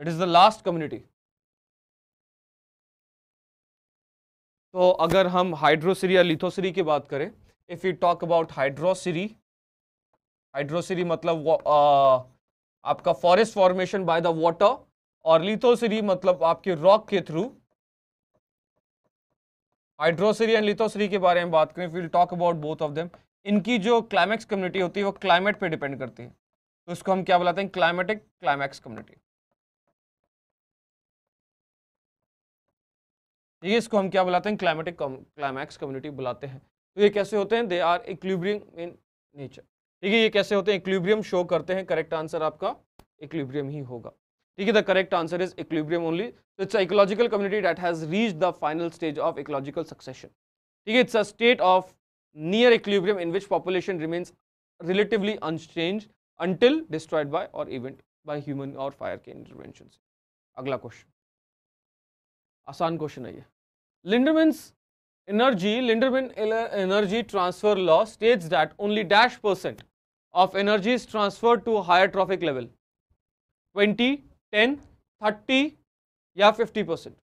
it is the last community तो अगर हम हाइड्रोसिरी या लिथोसिरी की बात करें if you talk about hydrosere hydrosere मतलब आ, आपका forest formation by the water और लिथोसिरी मतलब आपके रॉक के थ्रू हाइड्रोसिरी एंड लिथोसिरी के बारे में बात करें फिर talk about both of them इनकी जो क्लाइमैक्स कम्युनिटी होती है वो क्लाइमेट पे डिपेंड करती है तो उसको हम क्या बुलाते हैं क्लाइमेटिक क्लाइमैक्स कम्युनिटी ठीक है इसको हम क्या बुलाते हैं क्लाइमेटिक क्लाइमैक्स कम्युनिटी बुलाते हैं तो ये कैसे होते हैं they are equilibrium in nature ठीक है ये कैसे होते हैं इक्लिब्रियम शो करते हैं करेक्ट आंसर आपका इक्लिब्रियम ही होगा ठीक है the correct answer is equilibrium only तो it's ecological community that has reach the final stage of ecological succession ठीक है it's a state of near equilibrium in which population remains relatively unchanged unchanged destroyed by और event by human और fire के intervention अगला question आसान question है ये Lindeman's energy Lindeman energy transfer law states that only dash percent of energy is transfer to higher trophic level twenty ten thirty या fifty percent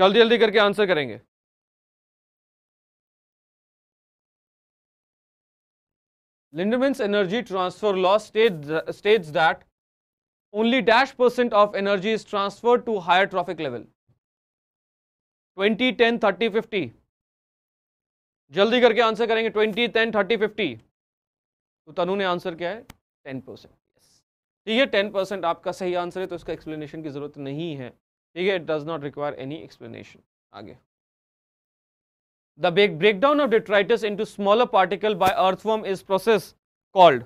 जल्दी जल्दी करके आंसर करेंगे Lindeman's energy transfer law state states that only dash percent of energy is transferred to higher trophic level 20 10 30 50 जल्दी करके answer करेंगे 20 10 30 50 तो तनु ने आंसर क्या है 10 परसेंट ठीक है 10 परसेंट आपका सही आंसर है तो इसका एक्सप्लेनेशन की जरूरत नहीं है ठीक है it does not require any explanation आगे the break breakdown of detritus into smaller particle by earthworm is process called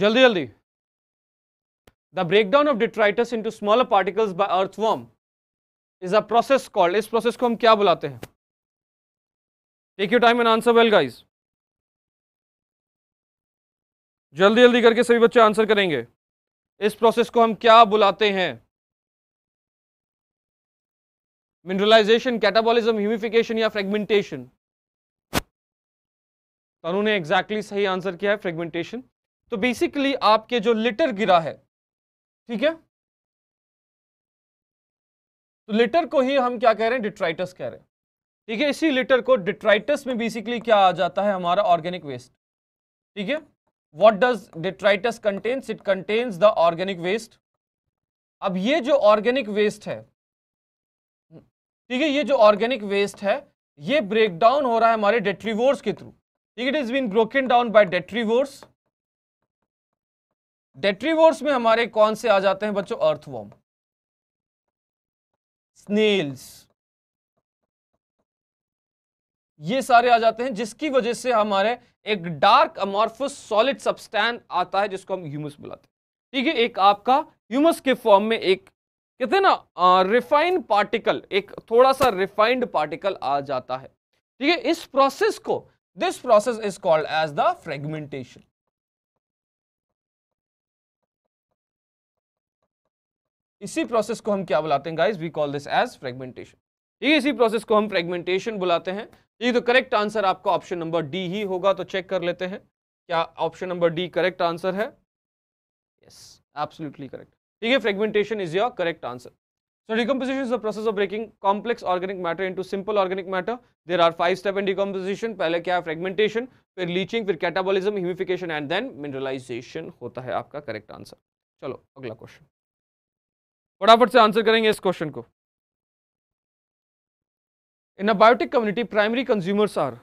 जल्दी जल्दी the breakdown of detritus into smaller particles by earthworm is a process called इस process को हम क्या बुलाते हैं take you time and answer well guys जल्दी जल्दी करके सभी बच्चे आंसर करेंगे इस प्रोसेस को हम क्या बुलाते हैं मिनरलाइजेशन कैटाबॉलिज्म ह्यूमिफिकेशन या फ्रेगमेंटेशन तनु ने एग्जैक्टली exactly सही आंसर किया है फ्रेगमेंटेशन तो बेसिकली आपके जो लिटर गिरा है ठीक है तो लिटर को ही हम क्या कह रहे हैं डिट्राइटस कह रहे हैं ठीक है इसी लिटर को डिट्राइटस में बेसिकली क्या आ जाता है हमारा ऑर्गेनिक वेस्ट ठीक है what does detritus contains it contains the organic waste अब ये जो ऑर्गेनिक वेस्ट है ठीक है ये जो ऑर्गेनिक वेस्ट है ये ब्रेक डाउन हो रहा है हमारे डेट्रीवोर्स के थ्रू ठीक it is been broken down by detritivores detritivores में हमारे कौन से आ जाते हैं बच्चों अर्थवॉर्म स्नेल्स ये सारे आ जाते हैं जिसकी वजह से हमारे एक डार्क अमॉर्फस सॉलिड सब्सटैंड आता है जिसको हम ह्यूमस बुलाते हैं ठीक है एक आपका ह्यूमस के फॉर्म में एक कहते हैं ना रिफाइंड पार्टिकल एक थोड़ा सा रिफाइंड पार्टिकल आ जाता है ठीक है इस प्रोसेस को this process is called as the fragmentation इसी प्रोसेस को हम क्या बुलाते हैं guys we call this as fragmentation ठीक है इसी प्रोसेस को हम फ्रेगमेंटेशन बुलाते हैं ये तो करेक्ट आंसर आपका ऑप्शन नंबर डी ही होगा तो चेक कर लेते हैं क्या option number D correct answer है यस एब्सोल्युटली करेक्ट ठीक है fragmentation is your correct answer so decomposition is the process of breaking complex organic matter into simple organic matter there are five step in decomposition पहले क्या है fragmentation फिर leaching फिर catabolism humification and then mineralisation होता है आपका correct answer चलो अगला क्वेश्चन फटाफट से आंसर करेंगे इस क्वेश्चन को in a biotic community primary consumers are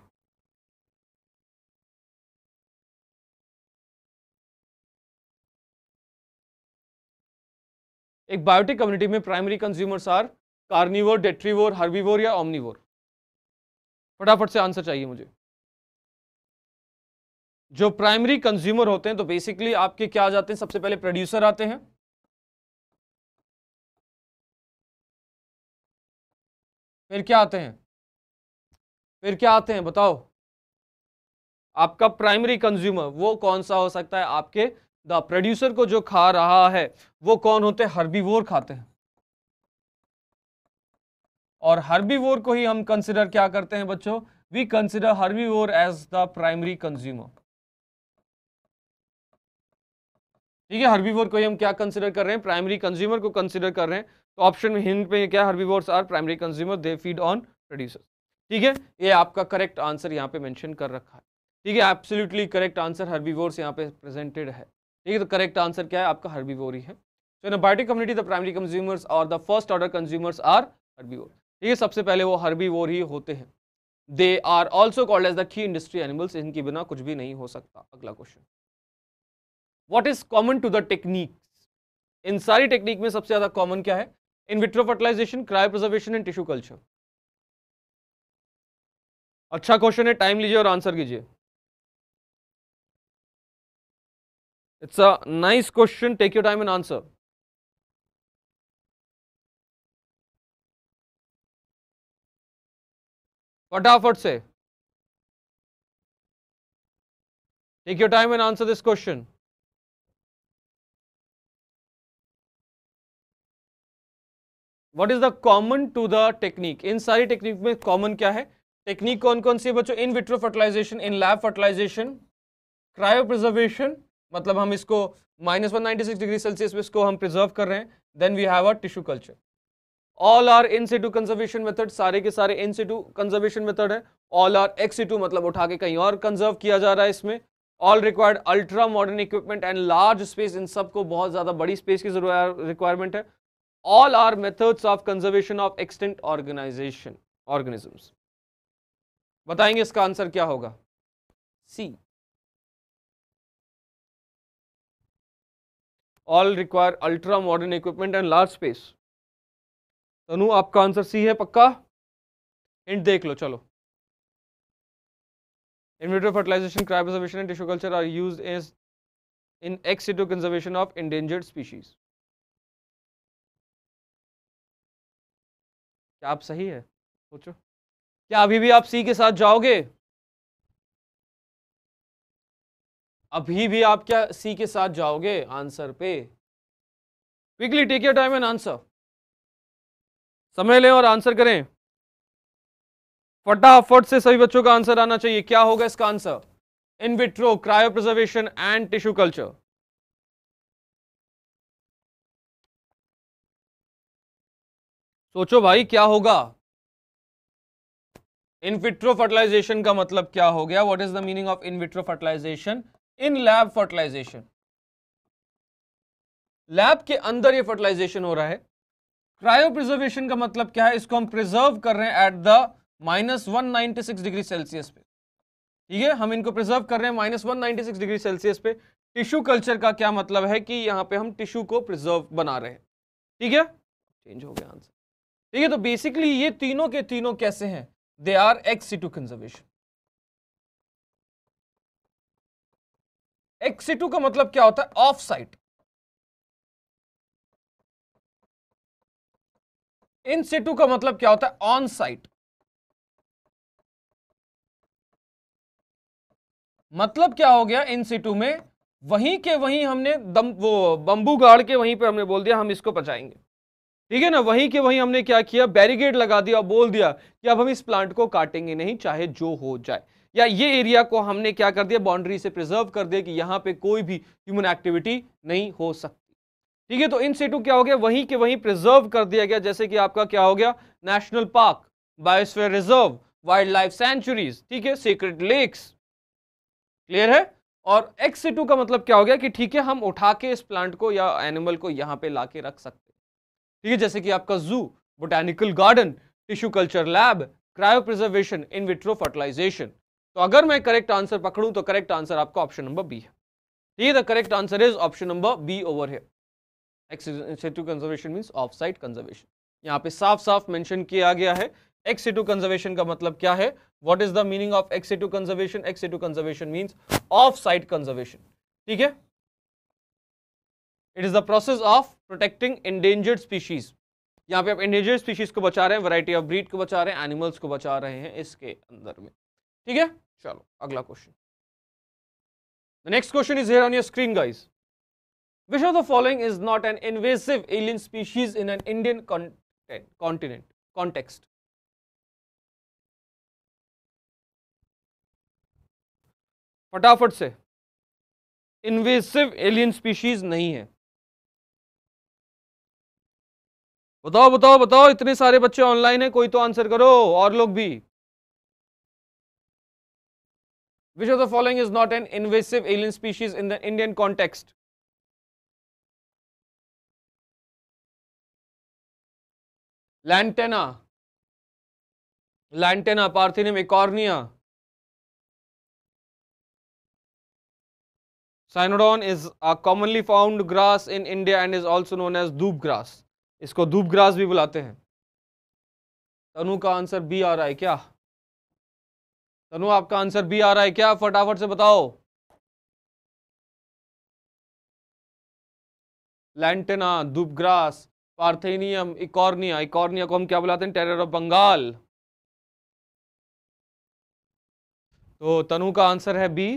एक बायोटिक कम्युनिटी में primary consumers are carnivore detritivore herbivore या ओमनीवोर फटाफट से आंसर चाहिए मुझे जो प्राइमरी कंज्यूमर होते हैं तो बेसिकली आपके क्या आ जाते हैं सबसे पहले प्रोड्यूसर आते हैं फिर क्या आते हैं फिर क्या आते हैं बताओ आपका प्राइमरी कंज्यूमर वो कौन सा हो सकता है आपके द प्रोड्यूसर को जो खा रहा है वो कौन होते हैं हर्बीवोर खाते हैं और हर्बीवोर को ही हम कंसिडर क्या करते हैं बच्चों we consider herbivore as the primary consumer ठीक है हर्बीवोर को ही हम क्या कंसिडर कर रहे हैं प्राइमरी कंज्यूमर को कंसिडर कर रहे हैं तो ऑप्शन में हिंट में क्या herbivores are primary consumer they feed on producer ठीक है ये आपका करेक्ट आंसर यहाँ पे मेंशन कर रखा है ठीक है एब्सोल्युटली करेक्ट आंसर वोर्स यहाँ पे प्रेजेंटेड है ठीक है तो करेक्ट आंसर क्या है आपका हर्बीवोर वोरी है so in biotic community the primary consumers और the first order consumers are herbivore ठीक है सबसे पहले वो हर्बीवोर ही होते हैं they are also called as the key industry animals इनके बिना कुछ भी नहीं हो सकता अगला question what is common to the technique इन सारी टेक्निक में सबसे ज़्यादा कॉमन क्या है in fertilisation fertilization cryopreservation and tissue culture अच्छा क्वेश्चन है टाइम लीजिए और आंसर कीजिए it's a nice question take your time and answer फटाफट से take your time and answer this question what is the common to the technique इन सारी technique में कॉमन क्या है टेक्निक कौन कौन सी है बच्चों in vitro fertilisation in lab fertilisation cryopreservation मतलब हम इसको माइनस वन डिग्री सेल्सियस में इसको हम प्रिजर्व कर रहे हैं then we have a tissue culture all are in situ conservation method सारे के सारे इन सीटू कंजर्वेशन मेथड है ऑल आर एक्स सीटू मतलब उठा के कहीं और कंजर्व किया जा रहा है इसमें all required ultra modern equipment and large space इन सबको बहुत ज़्यादा बड़ी स्पेस की रिक्वायरमेंट है all are methods of conservation of extinct organization organisms बताएंगे इसका आंसर क्या होगा C all require ultra modern equipment and large space Tanu आपका आंसर सी है पक्का एंड देख लो चलो in vitro fertilisation cryopreservation and tissue culture are used as in ex situ conservation of endangered species क्या आप सही है सोचो क्या अभी भी आप सी के साथ जाओगे अभी भी आप क्या सी के साथ जाओगे आंसर पे quickly take your time and answer समय लें और आंसर करें फटाफट से सभी बच्चों का आंसर आना चाहिए क्या होगा इसका answer in vitro cryopreservation and tissue culture सोचो भाई क्या होगा इन विट्रो फर्टिलाइजेशन का मतलब क्या हो गया what is the meaning of in vitro fertilisation in lab fertilisation lab के अंदर ये फर्टिलाइजेशन हो रहा है क्रायो प्रिजर्वेशन का मतलब क्या है इसको हम प्रिजर्व कर रहे हैं at the minus one degree Celsius पे ठीक है हम इनको प्रिजर्व कर रहे हैं माइनस वन डिग्री सेल्सियस पे टिश्यू कल्चर का क्या मतलब है कि यहां पे हम टिश्यू को प्रिजर्व बना रहे हैं ठीक है चेंज हो गया आंसर ठीक है तो बेसिकली ये तीनों के तीनों कैसे हैं they are ex situ conservation ex situ का मतलब क्या होता है ऑफ साइट इन सिटू का मतलब क्या होता है ऑन साइट मतलब क्या हो गया इन सिटू में वहीं के वहीं हमने दम वो बंबू गाड़ के वहीं पे हमने बोल दिया हम इसको बचाएंगे ठीक है ना वहीं के वहीं हमने क्या किया बैरिगेड लगा दिया बोल दिया कि अब हम इस प्लांट को काटेंगे नहीं चाहे जो हो जाए या ये एरिया को हमने क्या कर दिया बाउंड्री से प्रिजर्व कर दिया कि यहाँ पे कोई भी ह्यूमन एक्टिविटी नहीं हो सकती ठीक है तो इन सीटू क्या हो गया वहीं के वहीं प्रिजर्व कर दिया गया जैसे कि आपका क्या हो गया national park biosphere reserve wild life sanctuaries ठीक है सीक्रेट लेक्स क्लियर है और एक्स सीटू का मतलब क्या हो गया कि ठीक है हम उठा के इस प्लांट को या एनिमल को यहाँ पे ला के रख सकते ठीक है जैसे कि आपका zoo botanical garden tissue culture lab cryopreservation in vitro fertilisation तो अगर मैं करेक्ट आंसर पकड़ूं तो करेक्ट आंसर आपका ऑप्शन नंबर बी है ठीक है the correct answer is option number B over है ex situ conservation means off site conservation यहाँ पे साफ साफ मैंशन किया गया है एक्सिटू कंजर्वेशन का मतलब क्या है what is the meaning of ex situ conservation ex situ conservation means off site conservation ठीक है it is the process of protecting endangered species यहाँ पे आप इंडेंजर्ड स्पीशीज़ को बचा रहे हैं वराइटी ऑफ ब्रीड को बचा रहे हैं एनिमल्स को बचा रहे हैं इसके अंदर में ठीक है चलो अगला question the next question is here on your screen guys which of the following is not an invasive alien species in an Indian continent context फटाफट से इन्वेसिव एलियन स्पीशीज नहीं है बताओ बताओ बताओ इतने सारे बच्चे ऑनलाइन है कोई तो आंसर करो और लोग भी which of the following is not an invasive alien species in the Indian context lantana lantana parthenium eichhornia cynodon is a commonly found grass in India and is also known as dhoop grass इसको धूपग्रास भी बुलाते हैं तनु का answer B आ रहा है क्या तनु आपका आंसर बी आ रहा है क्या फटाफट से बताओ लैंटेना धूपग्रास पार्थेनियम इकॉर्निया इकॉर्निया को हम क्या बुलाते हैं टेरर ऑफ बंगाल तो तनु का आंसर है बी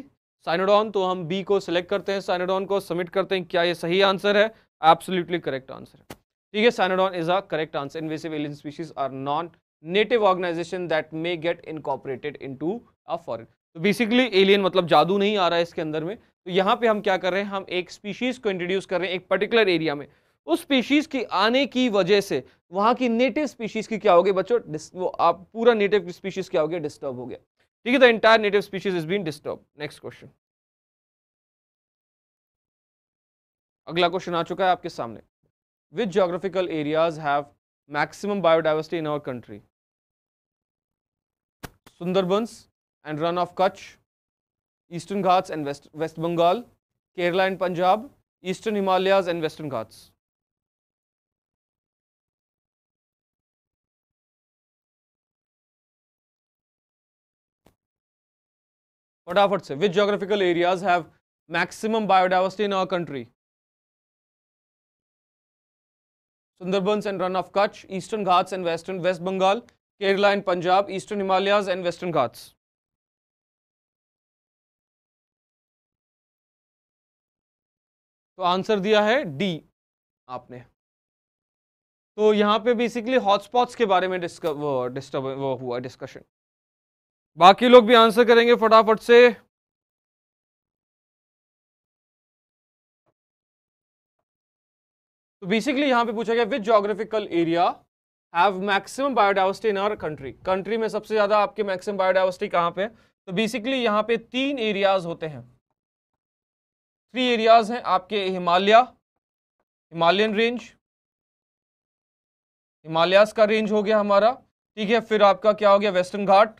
साइनोडॉन तो हम बी को सिलेक्ट करते हैं साइनोडॉन को सबमिट करते हैं क्या ये सही आंसर है एब्सोल्युटली करेक्ट आंसर है ठीक है cynodon is a correct answer invasive alien species are non native organisation that may get incorporated into a foreign तो बेसिकली एलियन मतलब जादू नहीं आ रहा है इसके अंदर में तो यहाँ पे हम क्या कर रहे हैं हम एक स्पीशीज़ को इंट्रोड्यूस कर रहे हैं एक पर्टिकुलर एरिया में उस स्पीशीज़ की आने की वजह से वहाँ की नेटिव स्पीशीज़ की क्या होगी बच्चों वो आप पूरा नेटिव स्पीशीज़ क्या हो गया डिस्टर्ब हो गया ठीक है the entire native species is been disturb next question अगला क्वेश्चन आ चुका है आपके सामने which geographical areas have maximum biodiversity in our country? Sundarbans and run of Kutch, Eastern Ghats and West, West Bengal, Kerala and Punjab, Eastern Himalayas and Western Ghats. फटाफट से Which geographical areas have maximum biodiversity in our country? Sundarbans and run of Kutch, Eastern Ghats and Western West Bengal, Kerala and Punjab, Eastern Himalayas and Western Ghats. तो answer दिया है D आपने तो यहां पे basically hotspots के बारे में डिस्कव वो डिस्टर्ब वो हुआ डिस्कशन बाकी लोग भी आंसर करेंगे फटाफट से तो बेसिकली यहाँ पे पूछा गया which geographical area have maximum biodiversity in our country country में सबसे ज़्यादा आपके मैक्सिमम बायोडाइवर्सिटी कहाँ पे तो बेसिकली यहाँ पे तीन एरियाज होते हैं थ्री एरियाज हैं आपके हिमालय हिमालयन रेंज हिमालयास का रेंज हो गया हमारा ठीक है फिर आपका क्या हो गया वेस्टर्न घाट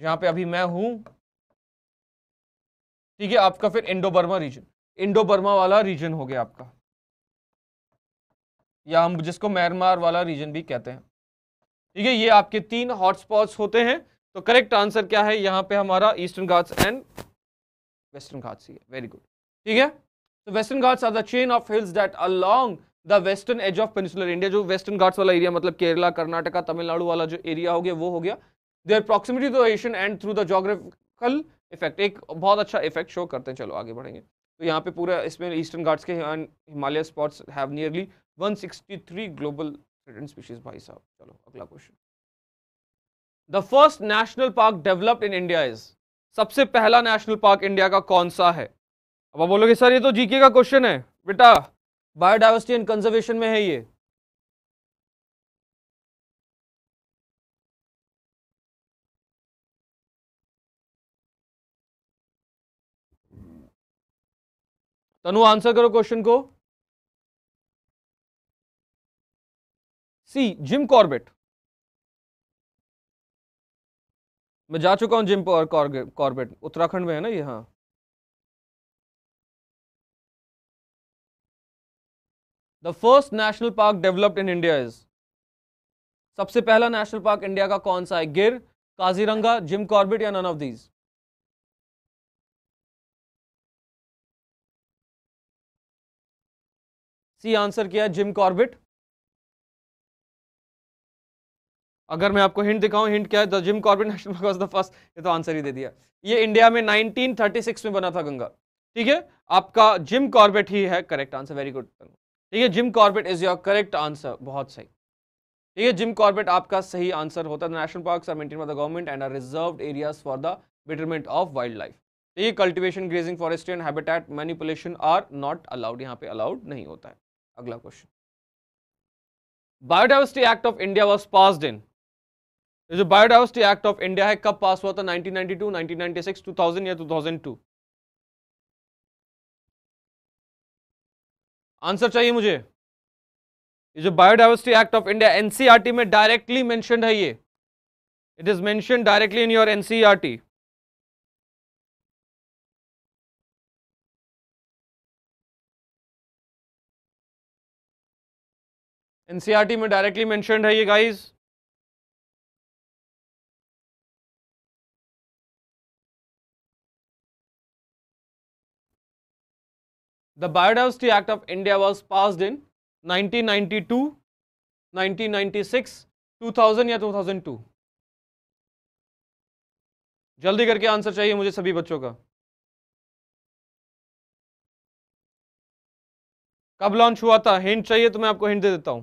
जहाँ पे अभी मैं हूँ ठीक है आपका फिर Indo Burma region Indo Burma वाला रीजन हो गया आपका या हम जिसको म्यांमार वाला रीजन भी कहते हैं ठीक है ये आपके तीन हॉटस्पॉट्स होते हैं तो करेक्ट आंसर क्या है यहाँ पे हमारा Eastern Ghats and Western Ghats ही है वेरी गुड ठीक है तो Western Ghats are the chain of hills that along the western edge of peninsular India जो वेस्टर्न घाट्स वाला एरिया मतलब केरला कर्नाटका तमिलनाडु वाला जो एरिया हो गया वो हो गया their proximity to Asian and through the geographical effect एक बहुत अच्छा इफेक्ट शो करते हैं चलो आगे बढ़ेंगे तो यहाँ पे पूरा इसमें ईस्टर्न घाट्स के Himalaya spots have nearly 163 global threatened species भाई साहब चलो अगला question the first national park developed in India is सबसे पहला नेशनल पार्क इंडिया का कौन सा है अब आप बोलोगे सर ये तो जीके का क्वेश्चन है बेटा बायोडाइवर्सिटी एंड कंजर्वेशन में है ये तनु आंसर करो क्वेश्चन को सी जिम कॉर्बेट मैं जा चुका हूं जिम कॉर्बेट उत्तराखंड में है ना ये हाँ the first national park developed in India is सबसे पहला नेशनल पार्क इंडिया का कौन सा है गिर काजीरंगा जिम कॉर्बेट या none of these C answer किया जिम कॉर्बिट अगर मैं आपको हिंट दिखाऊं हिंट क्या है the Jim Corbett national park the first ये तो आंसर ही दे दिया ये इंडिया में 1936 में बना था गंगा ठीक है आपका जिम कॉर्बेट ही है करेक्ट आंसर वेरी गुड ठीक है Jim Corbett is your correct answer बहुत सही ठीक है जिम कॉर्बेट आपका सही आंसर होता है national park are maintain by the government and are reserve areas for the betterment of wild life ठीक है cultivation grazing forest and habitat manipulation are not allowed यहाँ पे अलाउड नहीं होता है अगला question biodiversity act of India was pass in जो biodiversity act of India है कब पास हुआ था 1992, 1996, 2000 या 2002 आंसर चाहिए मुझे ये जो biodiversity act of India NCERT में डायरेक्टली मेंशन है ये it is mention directly in your NCERT NCERT e में डायरेक्टली मैंशन है ये guys The Biodiversity Act of India was passed in 1992, 1996, 2000 या 2002. जल्दी करके आंसर चाहिए मुझे सभी बच्चों का कब लॉन्च हुआ था हिंट चाहिए तो मैं आपको हिंट दे देता हूं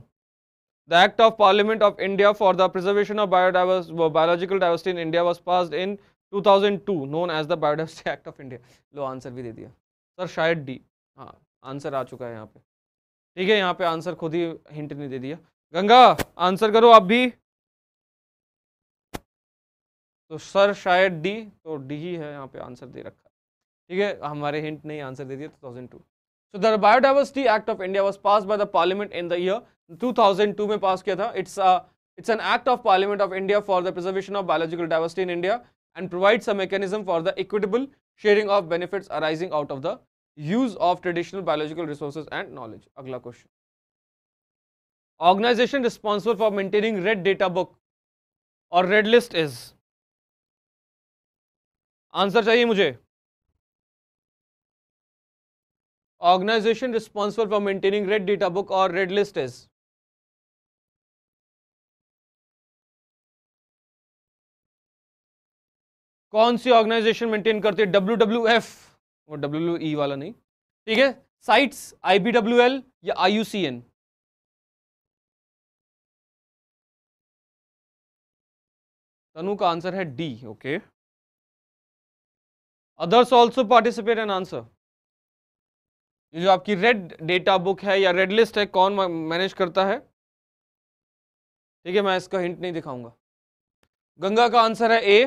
The Act of Parliament of India for the Preservation of Biodivers Biological Diversity in India was passed in 2002, known as the Biodiversity Act of India. लो आंसर भी दे दिया सर शायद डी हाँ आंसर आ चुका है यहाँ पे ठीक है यहाँ पे आंसर खुद ही हिंट नहीं दे दिया गंगा आंसर करो आप भी तो सर शायद डी तो डी ही है यहाँ पे आंसर दे रखा ठीक है हमारे हिंट नहीं आंसर दे दिया two thousand two So the Biodiversity Act of India was passed by the Parliament in the year 2002 में पास किया था. It's a it's an act of Parliament of India for the preservation of biological diversity in India and provides a mechanism for the equitable sharing of benefits arising out of the use of traditional biological resources and knowledge. अगला question. Organization responsible for maintaining red data book or red list is Answer चाहिए मुझे organization responsible for maintaining red data book or red list is कौन सी organisation maintain करती है W W F और W E वाला नहीं ठीक है CITES I B W L या आई तनु का आंसर है D okay others also participate and answer ये जो आपकी रेड डेटा बुक है या रेड लिस्ट है कौन मैनेज करता है ठीक है मैं इसका हिंट नहीं दिखाऊंगा गंगा का आंसर है A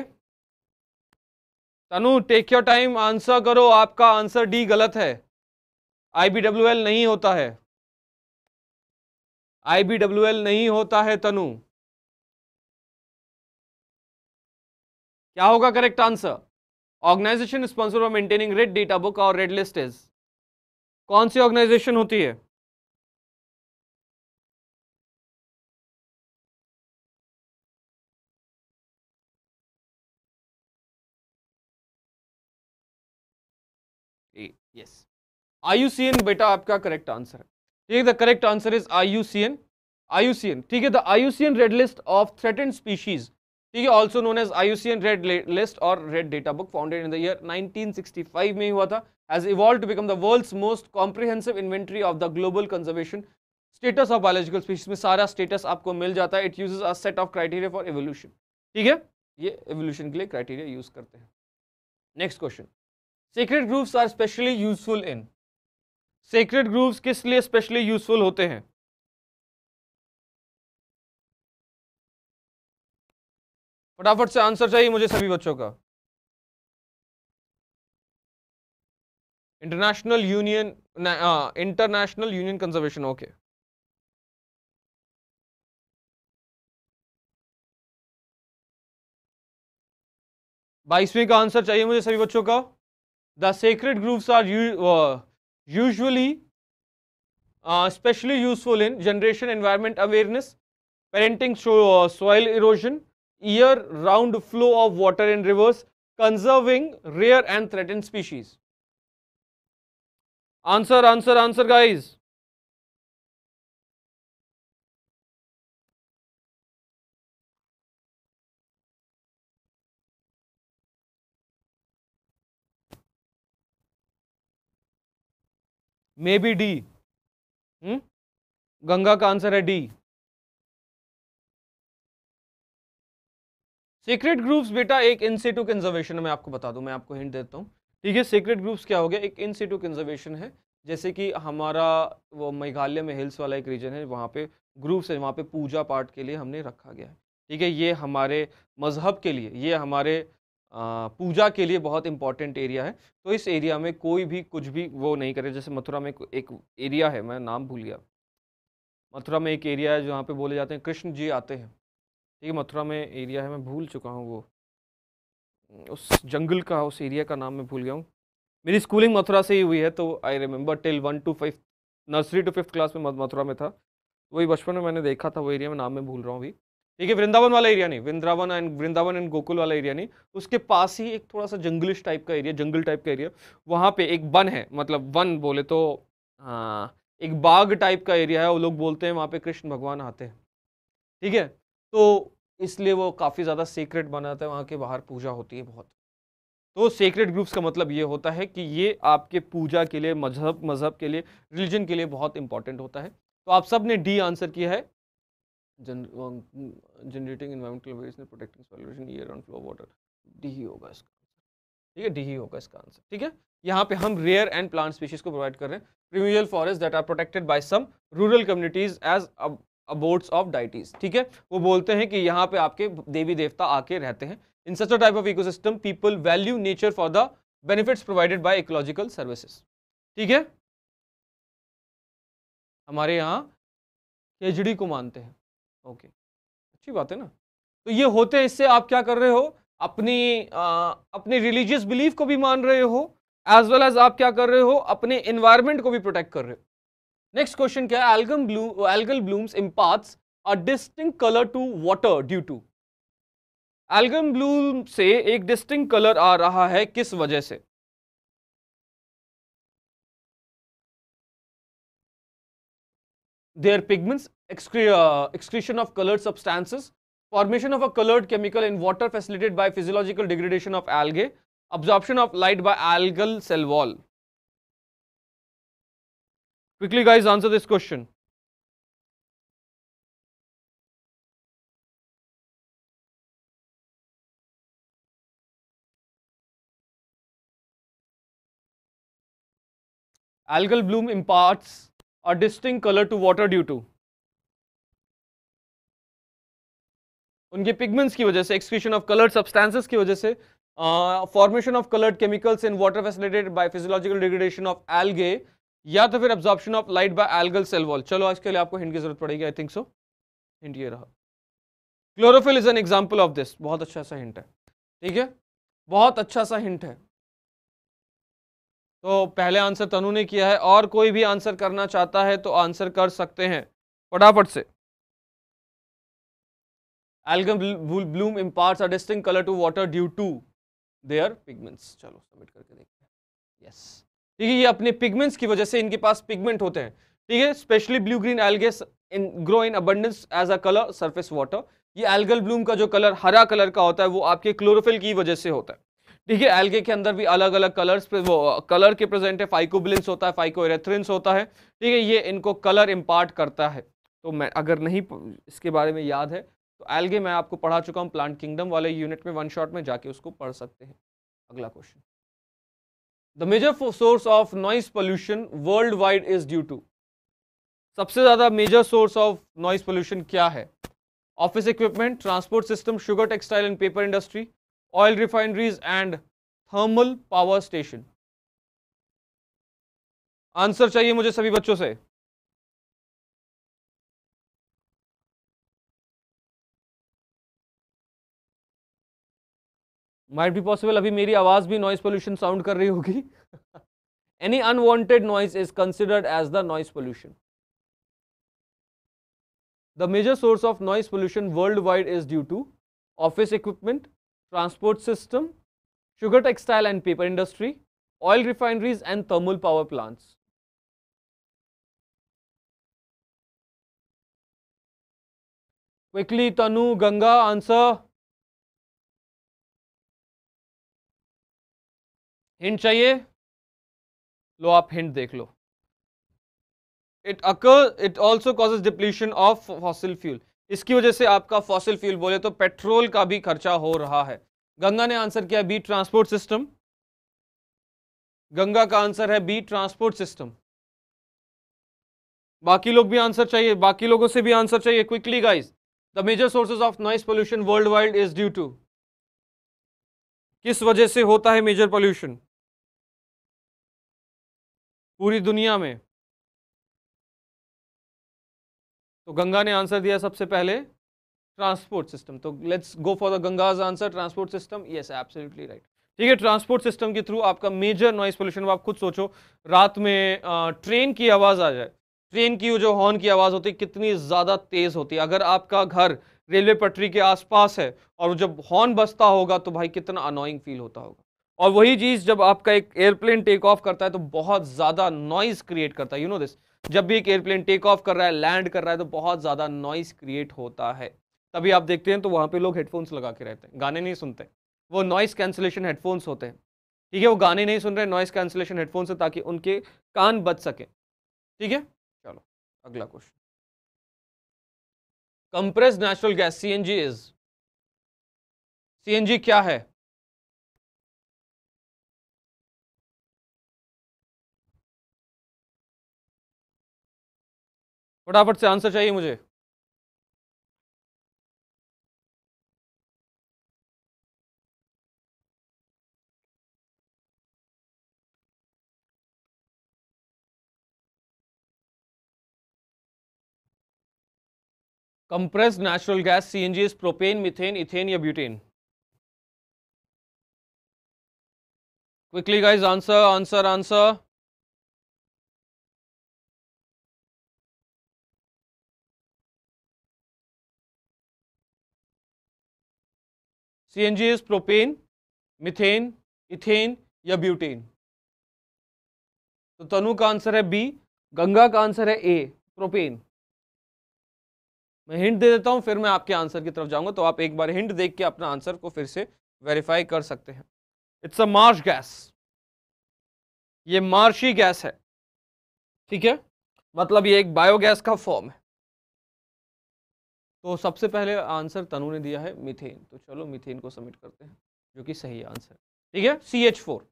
Tanu take your time answer करो आपका आंसर डी गलत है आईबीडब्ल्यूएल नहीं होता है आईबीडब्ल्यूएल नहीं होता है तनु क्या होगा correct answer organisation sponsor for maintaining red data book और रेड लिस्ट इज कौन सी ऑर्गेनाइजेशन होती है यस आयुसीएन बेटा आपका करेक्ट आंसर है ठीक है the correct answer is IUCN IUCN ठीक है the IUCN red list of threatened species ठीक है also known as IUCN red list और red data book founded in the year 1965 में हुआ था has evolved to become the world's most comprehensive inventory of the global conservation status of biological species. mein sara status aapko mil jata hai It uses a set of criteria for evolution. theek hai ye evolution ke liye criteria use karte hain Next question. Sacred grooves are specially useful in. Sacred grooves kis liye specially useful hote hain फटाफट से answer चाहिए मुझे सभी बच्चों का international union international union conservation okay बाईसवीं का answer चाहिए मुझे सभी बच्चों का the sacred groves are usually specially useful in generating environment awareness preventing soil erosion year round flow of water in rivers conserving rare and threatened species answer answer answer guys maybe D Ganga का answer है D secret groups बेटा एक institute conservation में आपको बता दूं मैं आपको हिंट देता हूं ठीक है सीक्रेट ग्रुप्स क्या हो गया एक इन सीटू कंजर्वेशन है जैसे कि हमारा वो मेघालय में हिल्स वाला एक रीजन है वहाँ पे ग्रुप्स है वहाँ पे पूजा पाठ के लिए हमने रखा गया है ठीक है ये हमारे मज़हब के लिए ये हमारे आ, पूजा के लिए बहुत इंपॉर्टेंट एरिया है तो इस एरिया में कोई भी कुछ भी वो नहीं करे जैसे मथुरा में एक एरिया है मैं नाम भूल गया मथुरा में एक एरिया है जहाँ पे बोले जाते हैं कृष्ण जी आते हैं ठीक है मथुरा में एरिया है मैं भूल चुका हूँ वो उस जंगल का उस एरिया का नाम मैं भूल गया हूँ मेरी स्कूलिंग मथुरा से ही हुई है तो I remember till one to five nursery to fifth class में मथुरा में था वही बचपन में मैंने देखा था वो एरिया में नाम में भूल रहा हूँ अभी ठीक है वृंदावन वाला एरिया नहीं वृंदावन एंड वृंदावन एंड गोकुल वाला एरिया नहीं उसके पास ही एक थोड़ा सा जंगलिश टाइप का एरिया जंगल टाइप का एरिया वहाँ पे एक वन है मतलब वन बोले तो आ, हाँ, एक बाग टाइप का एरिया है वो लोग बोलते हैं वहाँ पे कृष्ण भगवान आते हैं ठीक है तो इसलिए वो काफ़ी ज़्यादा सीक्रेट बना है वहाँ के बाहर पूजा होती है बहुत तो सीक्रेट ग्रुप्स का मतलब ये होता है कि ये आपके पूजा के लिए मजहब मजहब के लिए रिलीजन के लिए बहुत इंपॉर्टेंट होता है तो आप सब ने डी आंसर किया है generating environmental protecting solution year on flow water D ही होगा इसका ठीक है डी ही होगा इसका आंसर ठीक है यहाँ पे हम रेयर एंड प्लांट स्पीशीज को प्रोवाइड कर रहे हैं primeval forest that are protected by some rural communities as abodes of deities ठीक है वो बोलते हैं कि यहाँ पे आपके देवी देवता आके रहते हैं in such a type of ecosystem people value nature for the benefits provided by ecological services ठीक है हमारे यहाँ केजड़ी को मानते हैं ओके अच्छी बात है ना तो ये होते हैं इससे आप क्या कर रहे हो अपनी आ, अपने रिलीजियस बिलीफ को भी मान रहे हो एज वेल एज आप क्या कर रहे हो अपने इन्वायरमेंट को भी प्रोटेक्ट कर रहे हो नेक्स्ट क्वेश्चन क्या है algal bloom algal blooms imparts a distinct colour to water due to algal bloom से एक डिस्टिंग कलर आ रहा है किस वजह से their pigments excretion of coloured substances formation of a coloured chemical in water facilitated by physiological degradation of algae absorption of light by algal cell wall Quickly guys answer this question. Algal bloom imparts a distinct color to water due to उनके pigments की वजह से excretion of coloured substances की वजह से formation of coloured chemicals in water facilitated by physiological degradation of algae या तो फिर absorption of light by algal cell wall चलो आज के लिए आपको हिंट की जरूरत पड़ेगी आई थिंक सो हिंट ये रहा chlorophyll is an example of this बहुत अच्छा सा हिंट है ठीक है बहुत अच्छा सा हिंट है तो पहले आंसर तनु ने किया है और कोई भी आंसर करना चाहता है तो आंसर कर सकते हैं फटाफट से algal bloom imparts a distinct colour to water due to their pigments चलो सबमिट करके देखते हैं यस yes. ठीक है ये अपने पिगमेंट्स की वजह से इनके पास पिगमेंट होते हैं ठीक है specially blue green algae in grow in abundance as a colour surface water ये एल्गल ब्लूम का जो कलर हरा कलर का होता है वो आपके क्लोरोफिल की वजह से होता है ठीक है एल्गे के अंदर भी अलग अलग कलर्स पे वो कलर के प्रेजेंट है फाइकोबिलेंस होता है फाइकोरेथ्रिन्स होता है ठीक है ये इनको कलर इम्पार्ट करता है तो मैं अगर नहीं इसके बारे में याद है तो एल्गे मैं आपको पढ़ा चुका हूँ प्लांट किंगडम वाले यूनिट में वन शॉट में जाके उसको पढ़ सकते हैं अगला question the major source of noise pollution worldwide is due to सबसे ज़्यादा major source of noise pollution क्या है office equipment transport system sugar textile and paper industry oil refineries and thermal power station answer चाहिए मुझे सभी बच्चों से might be possible अभी मेरी आवाज़ भी नॉइज़ पोल्यूशन साउंड कर रही होगी any unwanted noise is considered as the noise pollution the major source of noise pollution worldwide is due to office equipment transport system sugar textile and paper industry oil refineries and thermal power plants quickly Tanu Ganga answer hint चाहिए लो आप hint देख लो it occur it also causes depletion of fossil fuel इसकी वजह से आपका fossil fuel बोले तो पेट्रोल का भी खर्चा हो रहा है गंगा ने आंसर किया बी ट्रांसपोर्ट सिस्टम गंगा का आंसर है बी ट्रांसपोर्ट सिस्टम बाकी लोग भी आंसर चाहिए बाकी लोगों से भी आंसर चाहिए quickly guys the major sources of noise pollution worldwide is due to किस वजह से होता है मेजर पोल्यूशन पूरी दुनिया में तो गंगा ने आंसर दिया सबसे पहले ट्रांसपोर्ट सिस्टम तो let's go for the Ganga's answer transport system yes absolutely right ठीक है ट्रांसपोर्ट सिस्टम के थ्रू आपका मेजर नॉइस पोल्यूशन आप खुद सोचो रात में आ, ट्रेन की आवाज़ आ जाए ट्रेन की जो हॉर्न की आवाज़ होती है कितनी ज़्यादा तेज़ होती है अगर आपका घर रेलवे पटरी के आसपास है और जब हॉर्न बजता होगा तो भाई कितना अनोइंग फील होता होगा और वही चीज़ जब आपका एक एयरप्लेन टेक ऑफ करता है तो बहुत ज़्यादा नॉइज क्रिएट करता है यू नो दिस जब भी एक एयरप्लेन टेक ऑफ कर रहा है लैंड कर रहा है तो बहुत ज़्यादा नॉइज क्रिएट होता है तभी आप देखते हैं तो वहां पे लोग हेडफोन्स लगा के रहते हैं गाने नहीं सुनते वो नॉइस कैंसिलेशन हेडफोन्स होते हैं ठीक है वो गाने नहीं सुन रहे नॉइस कैंसिलेशन हेडफोन से ताकि उनके कान बच सके ठीक है चलो अगला question compress natural gas C N G is C N G क्या है फटाफट से आंसर चाहिए मुझे compressed natural gas CNG is propane methane ethane या butane quickly guys answer answer answer C N G is propane methane ethane या butane तो तनु का आंसर है बी गंगा का आंसर है ए प्रोपेन मैं हिंट दे देता हूँ फिर मैं आपके आंसर की तरफ जाऊंगा तो आप एक बार हिंट देख के अपना आंसर को फिर से वेरीफाई कर सकते हैं इट्स अ मार्श गैस ये मार्शी गैस है ठीक है मतलब ये एक बायोगैस का फॉर्म है तो सबसे पहले आंसर तनु ने दिया है मिथेन तो चलो मिथेन को सबमिट करते हैं जो कि सही आंसर ठीक है C H four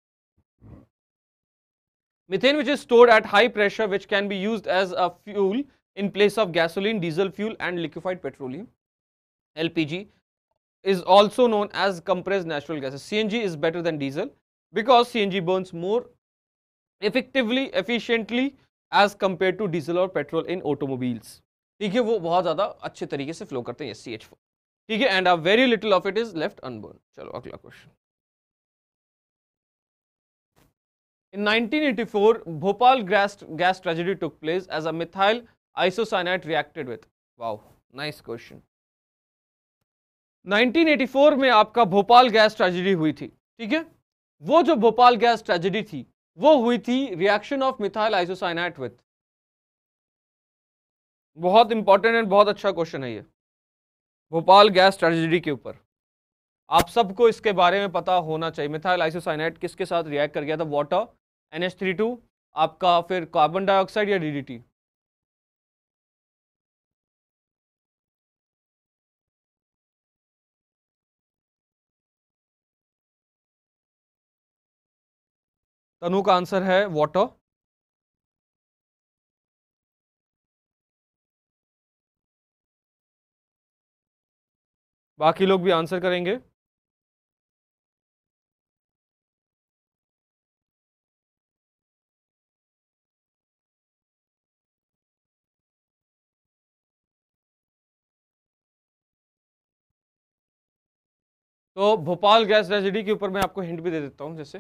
methane which is stored at high pressure which can be use as a fuel in place of gasoline diesel fuel and liquefied petroleum L is also known as compress natural gases C is better than diesel because C burns more effectively efficiently as compare to diesel और petrol in automobiles ठीक है वो बहुत ज़्यादा अच्छे तरीके से flow करते हैं सी एच फोर ठीक है and a very little of it is left unburnt चलो अगला question In 1984, Bhopal gas, gas tragedy took place as a methyl isocyanate reacted with. Wow, nice question. 1984 में आपका भोपाल गैस ट्रेजिडी हुई थी ठीक है वो जो भोपाल गैस ट्रेजिडी थी वो हुई थी reaction of methyl isocyanate with बहुत इंपॉर्टेंट एंड बहुत अच्छा क्वेश्चन है ये भोपाल गैस ट्रेजिडी के ऊपर आप सबको इसके बारे में पता होना चाहिए मिथाइल आइसोसाइनाइड किसके साथ रिएक्ट कर गया था water N H three to आपका फिर कार्बन डाइऑक्साइड या टी तनु का आंसर है वाटर बाकी लोग भी आंसर करेंगे तो भोपाल गैस ट्रेजिडी के ऊपर मैं आपको हिंट भी दे देता हूं जैसे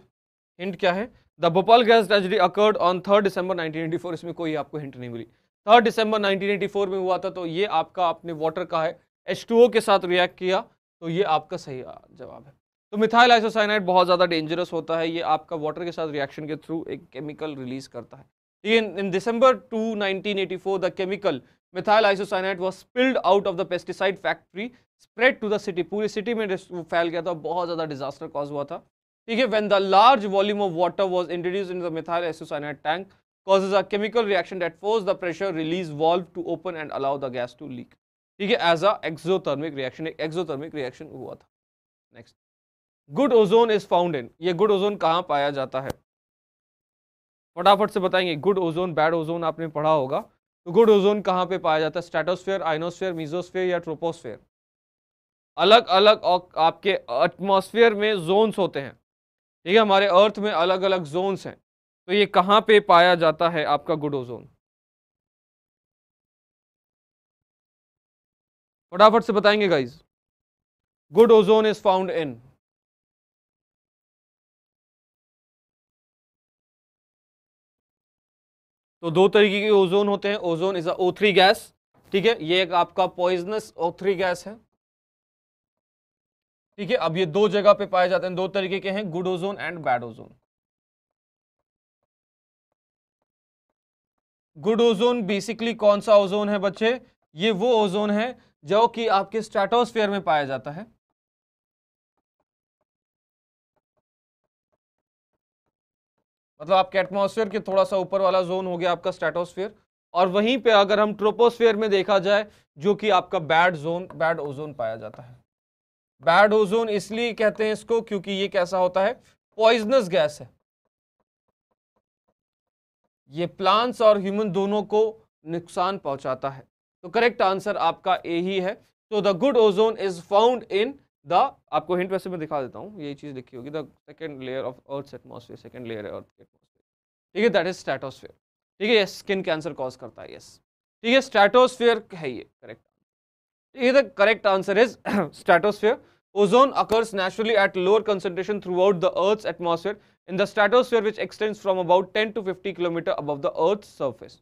हिंट क्या है the Bhopal gas tragedy occurred on third December 1984 इसमें कोई आपको हिंट नहीं मिली थर्ड दिसंबर 1984 में हुआ था तो ये आपका आपने वाटर का है H2O के साथ रिएक्ट किया तो ये आपका सही जवाब है तो मिथाइल आइसोसाइनाइड बहुत ज़्यादा डेंजरस होता है ये आपका वाटर के साथ रिएक्शन के थ्रू एक केमिकल रिलीज करता है in December two nineteen eighty four the chemical methyl isocyanide was spilled out of the pesticide factory spread to the city पूरी सिटी में फैल गया था बहुत ज़्यादा डिजास्टर कॉज हुआ था ठीक है when the large volume of water was introduce in the methyl isocyanide tank causes a chemical reaction that force the pressure release valve to open and allow the gas to leak ठीक है as a exothermic reaction एक exothermic reaction हुआ था next good ozone is found in ये good ozone कहाँ पाया जाता है फटाफट से बताएंगे गुड ओजोन बैड ओजोन आपने पढ़ा होगा तो गुड ओजोन कहाँ पे पाया जाता है स्टेटोस्फेयर आइनोस्फेयर मीजोस्फेयर या ट्रोपोस्फेयर अलग अलग आपके एटमोसफियर में जोन्स होते हैं ठीक है हमारे अर्थ में अलग अलग जोन्स हैं तो ये कहाँ पे पाया जाता है आपका गुड ओजोन फटाफट से बताएंगे guys good ozone is found in तो दो तरीके के ओजोन होते हैं ozone is O three gas ठीक है ये एक आपका पॉइजनस ओ थ्री गैस है ठीक है अब ये दो जगह पे पाए जाते हैं दो तरीके के हैं good ozone and bad ozone good ozone basically कौन सा ओजोन है बच्चे ये वो ओजोन है जो कि आपके स्ट्रेटोस्फेयर में पाया जाता है मतलब आपके एटमॉस्फेयर के थोड़ा सा ऊपर वाला जोन हो गया आपका स्ट्रेटोस्फेयर और वहीं पे अगर हम ट्रोपोस्फेयर में देखा जाए जो कि आपका बैड जोन बैड ओजोन पाया जाता है बैड ओजोन इसलिए कहते हैं इसको क्योंकि ये कैसा होता है पॉइजनस गैस है ये प्लांट्स और ह्यूमन दोनों को नुकसान पहुंचाता है तो करेक्ट आंसर आपका ए ही है तो the good ozone is found in the आपको हिंट वैसे मैं दिखा देता हूँ यही चीज़ लिखी होगी the second layer of earth atmosphere second layer है अर्थ एटमोसफेयर ठीक है दैट इज स्ट्रेटोस्फेयर ठीक है ये स्किन कैंसर कॉज करता है यस ठीक है स्ट्रेटोस्फेयर है ये करेक्ट ठीक है the correct answer is stratosphere occurs naturally at lower concentration throughout the earth atmosphere in the stratosphere which extends from about ten to fifty kilometre above the earth surface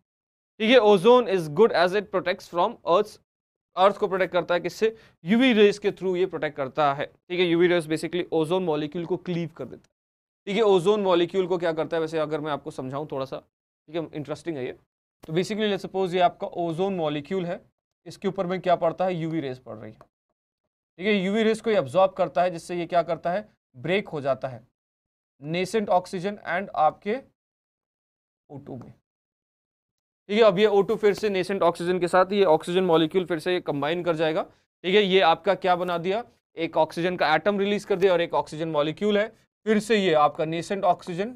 ठीक है ozone is good as it protects from earth earth को protect करता है किससे UV rays के through ये protect करता है ठीक है UV rays basically ozone molecule को क्लीव कर देता है ठीक है ओजोन मॉलिक्यूल को क्या करता है वैसे अगर मैं आपको समझाऊं थोड़ा सा ठीक है इंटरेस्टिंग है ये तो बेसिकली सपोज ये आपका ओजोन मॉलिक्यूल है इसके ऊपर में क्या पड़ता है यूवी रेस पड़ रही है ठीक है यूवी रेज को ऑब्जॉर्ब करता है जिससे ये क्या करता है ब्रेक हो जाता है नेसेंट ऑक्सीजन एंड आपके ओटू में ठीक है अब ये O2 फिर से नेसेंट ऑक्सीजन के साथ ये ऑक्सीजन मॉलिक्यूल फिर से कंबाइन कर जाएगा ठीक है ये आपका क्या बना दिया एक ऑक्सीजन का एटम रिलीज कर दिया और एक ऑक्सीजन मॉलिक्यूल है फिर से ये आपका नेसेंट ऑक्सीजन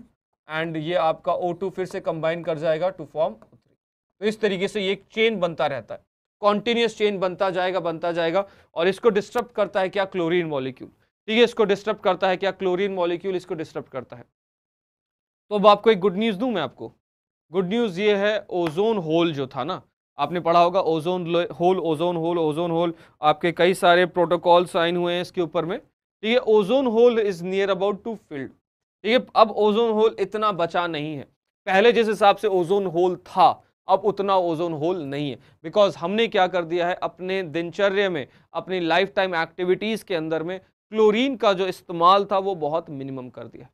एंड ये आपका टू फिर से कंबाइन कर जाएगा टू फॉर्म तो इस तरीके से ये एक चेन बनता रहता है कॉन्टिन्यूस चेन बनता जाएगा बनता जाएगा और इसको डिस्टर्ब करता है क्या क्लोरीन मॉलिक्यूल ठीक है इसको डिस्टर्ब करता है क्या क्लोरीन मॉलिक्यूल इसको डिस्टर्ब करता है तो अब आपको एक गुड न्यूज़ दूँ मैं आपको गुड न्यूज़ ये है ओजोन होल जो था ना आपने पढ़ा होगा ozone hole ozone hole ozone hole आपके कई सारे प्रोटोकॉल साइन हुए हैं इसके ऊपर में ठीक है ozone hole is near about to field ठीक है अब ओजोन होल इतना बचा नहीं है पहले जिस हिसाब से ओजोन होल था अब उतना ओजोन होल नहीं है बिकॉज हमने क्या कर दिया है अपने दिनचर्या में अपनी लाइफ टाइम एक्टिविटीज़ के अंदर में क्लोरीन का जो इस्तेमाल था वो बहुत मिनिमम कर दिया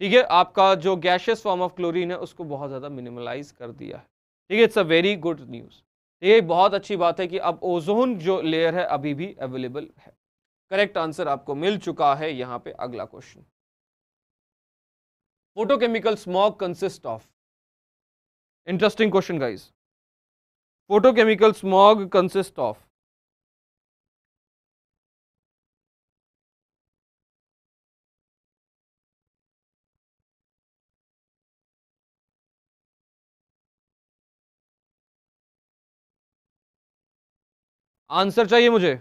ठीक है आपका जो गैशियस फॉर्म ऑफ क्लोरीन है उसको बहुत ज़्यादा मिनिमलाइज कर दिया है ठीक है it's a very good news ये बहुत अच्छी बात है कि अब ओजोन जो लेयर है अभी भी अवेलेबल है करेक्ट आंसर आपको मिल चुका है यहाँ पे अगला question photochemical smog consist of interesting question guys photochemical smog consist of answer चाहिए मुझे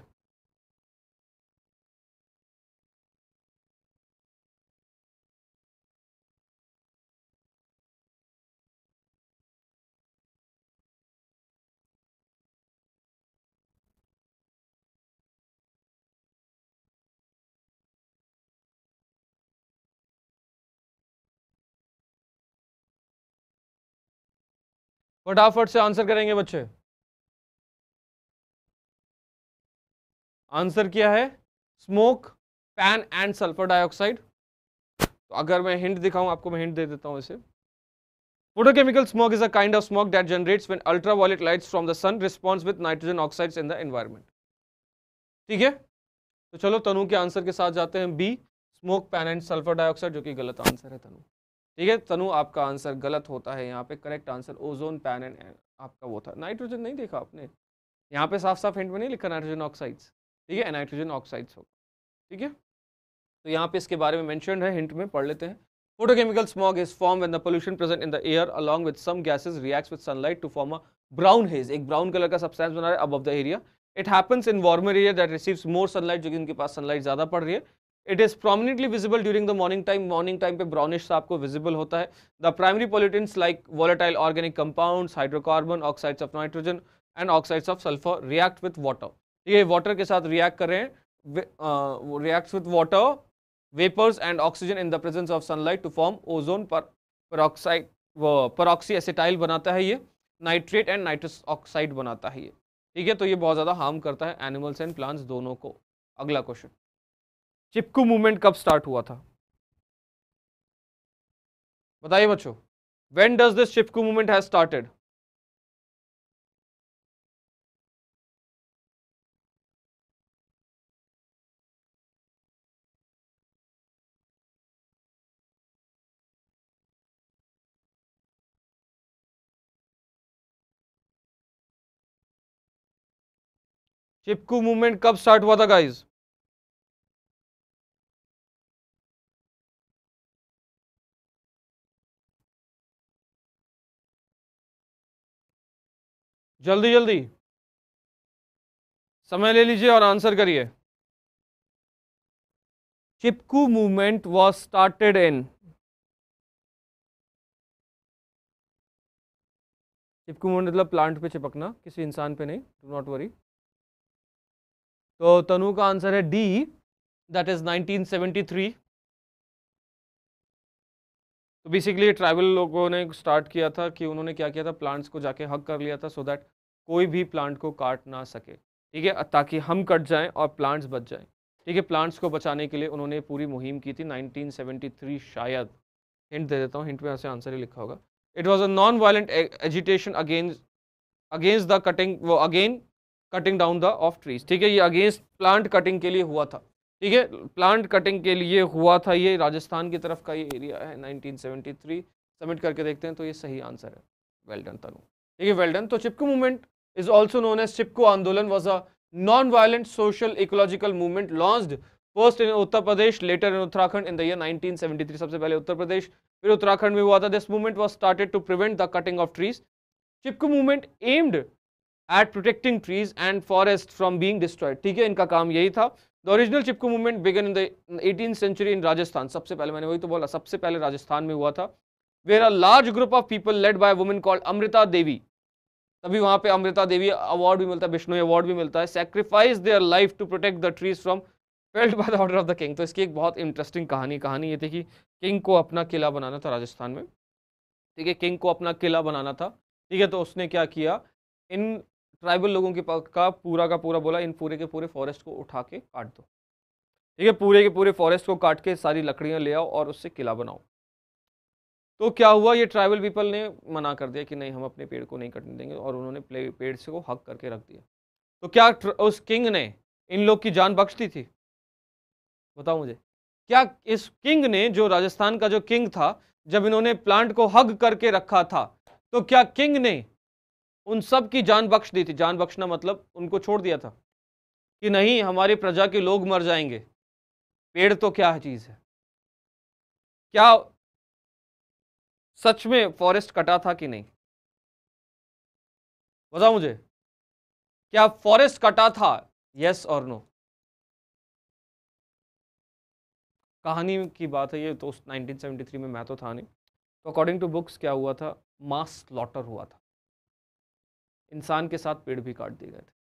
फटाफट से आंसर करेंगे बच्चे आंसर क्या है smoke PAN and sulphur dioxide तो अगर मैं हिंट दिखाऊं आपको मैं हिंट दे देता हूं इसे photochemical smoke is a of smoke smoke that generates when ultraviolet lights from the sun response with nitrogen oxides in the environment ठीक है तो चलो तनु के आंसर के साथ जाते हैं B smoke PAN and sulphur dioxide जो कि गलत आंसर है तनु ठीक है तनु आपका आंसर गलत होता है यहाँ पे correct answer ozone PAN and आपका वो था नाइट्रोजन नहीं देखा आपने यहाँ पे साफ साफ हिंट में नहीं लिखा नाइट्रोजन ऑक्साइड्स ठीक है नाइट्रोजन ऑक्साइड्स होगा ठीक है तो यहाँ पे इसके बारे में मैंशन है हिंट में पढ़ लेते हैं photochemical smog is form when the pollution present in the air along with some gases react with sunlight to form a brown haze एक ब्राउन कलर का सब्सटेंस बना रहा है above the area it happens in warmer area that receives more sunlight जो कि उनके पास sunlight ज़्यादा पड़ रही है it is prominently visible during the morning time morning time पे ब्राउनिश आपको विजिबल होता है the primary pollutants like volatile organic compound hydrocarbon oxides of nitrogen and oxides of sulphur react with water ये water के साथ react कर रहे हैं react with water vapours and oxygen in the presence of sunlight to form ozone पर peroxide peroxy acetyl बनाता है ये नाइट्रेट एंड नाइट्रस ऑक्साइड बनाता है ये ठीक है तो ये बहुत ज़्यादा हार्म करता है एनिमल्स एंड प्लांट्स दोनों को अगला क्वेश्चन चिपकू मूवमेंट कब स्टार्ट हुआ था बताइए बच्चों when does this Chipko movement has started Chipko movement कब स्टार्ट हुआ था गाइज जल्दी जल्दी समय ले लीजिए और आंसर करिए Chipko movement was started in Chipko movement मतलब प्लांट पे चिपकना किसी इंसान पे नहीं डू नॉट वरी तो तनु का आंसर है डी दैट इज 1973 तो बेसिकली ट्राइबल लोगों ने स्टार्ट किया था कि उन्होंने क्या किया था प्लांट्स को जाके हक कर लिया था सो so दैट कोई भी प्लांट को काट ना सके ठीक है ताकि हम कट जाएं और प्लांट्स बच जाएं ठीक है प्लांट्स को बचाने के लिए उन्होंने पूरी मुहिम की थी 1973 शायद हिंट दे देता हूँ हिंट में ऐसे आंसर ही लिखा होगा it was a non violent agitation against against the cutting वो again cutting down the of trees ठीक है ये अगेंस्ट प्लांट कटिंग के लिए हुआ था ठीक है प्लांट कटिंग के लिए हुआ था ये राजस्थान की तरफ का ये एरिया है 1973 सबमिट करके देखते हैं तो ये सही आंसर है वेल्डन well तनु ठीक है वेल्डन well तो Chipko movement is also known as Chipko Andolan was a non violent social ecological movement launched first in Uttar Pradesh later in Uttarakhand in the year 1973 सबसे पहले उत्तर प्रदेश फिर उत्तराखंड में हुआ था this movement was started to prevent the cutting of trees Chipko movement aimed at protecting trees and forest from being destroyed ठीक है इनका काम यही था the original Chipko movement began in the eighteen century in Rajasthan सबसे पहले मैंने वही तो बोला सबसे पहले राजस्थान में हुआ था where a large group of people led by women called Amrita Devi तभी वहाँ पे अमृता देवी अवार्ड भी मिलता है बिश्नोई अवार्ड भी मिलता है sacrifice their life to protect the trees from felled by the order of the king तो इसकी एक बहुत इंटरेस्टिंग कहानी कहानी ये थी कि किंग को अपना किला बनाना था राजस्थान में ठीक है किंग को अपना किला बनाना था ठीक है तो उसने क्या किया इन ट्राइबल लोगों के का पूरा का पूरा बोला इन पूरे के पूरे फॉरेस्ट को उठा के काट दो ठीक है पूरे के पूरे फॉरेस्ट को काट के सारी लकड़ियाँ ले आओ और उससे किला बनाओ तो क्या हुआ ये ट्राइबल पीपल ने मना कर दिया कि नहीं हम अपने पेड़ को नहीं कटने देंगे और उन्होंने पेड़ से को हक करके रख दिया तो क्या उस किंग ने इन लोग की जान बख्श दी थी बताओ मुझे क्या इस किंग ने जो राजस्थान का जो किंग था जब इन्होंने प्लांट को हग करके रखा था तो क्या किंग ने उन सब की जान बख्श दी थी जान बख्शना मतलब उनको छोड़ दिया था कि नहीं हमारी प्रजा के लोग मर जाएंगे पेड़ तो क्या चीज़ है क्या सच में फॉरेस्ट कटा था कि नहीं बताओ मुझे क्या फॉरेस्ट कटा था यस और नो कहानी की बात है ये तो 1973 में मैं तो था नहीं तो अकॉर्डिंग टू बुक्स क्या हुआ था मास लॉटर हुआ था इंसान के साथ पेड़ भी काट दिए गए थे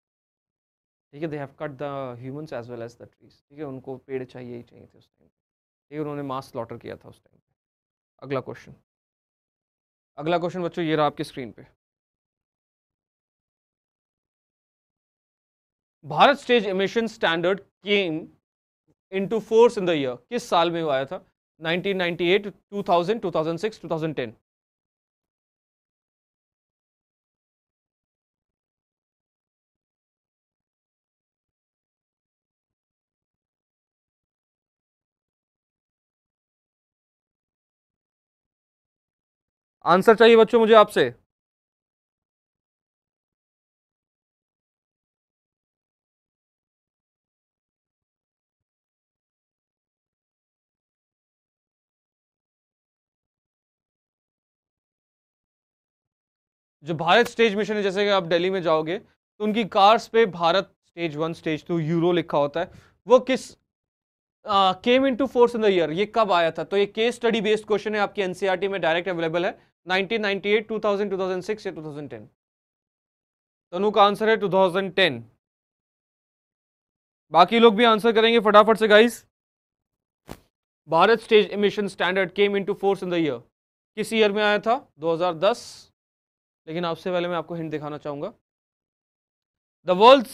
ठीक है they have cut the humans as well as the trees ठीक है उनको पेड़ चाहिए ही चाहिए थे उस टाइम ठीक है उन्होंने मास लॉटर किया था उस टाइम पे अगला क्वेश्चन अगला क्वेश्चन बच्चों ये रहा आपकी स्क्रीन पे Bharat stage emission standard came into force in the year किस साल में वो आया था 1998 2000 2006 2010 आंसर चाहिए बच्चों मुझे आपसे जो भारत स्टेज मिशन है जैसे कि आप दिल्ली में जाओगे तो उनकी कार्स पे Bharat stage one stage two euro लिखा होता है वो किस came into force in the year ये कब आया था तो ये केस स्टडी बेस्ड क्वेश्चन है आपकी एनसीईआरटी e में डायरेक्ट अवेलेबल है 1998, 2000, 2006 या 2010 तनु का आंसर है 2010 बाकी लोग भी आंसर करेंगे फटाफट से guys Bharat stage emission standard came into force in the year किस ईयर में आया था 2010 लेकिन आपसे पहले मैं आपको हिंट दिखाना चाहूंगा द वर्ल्ड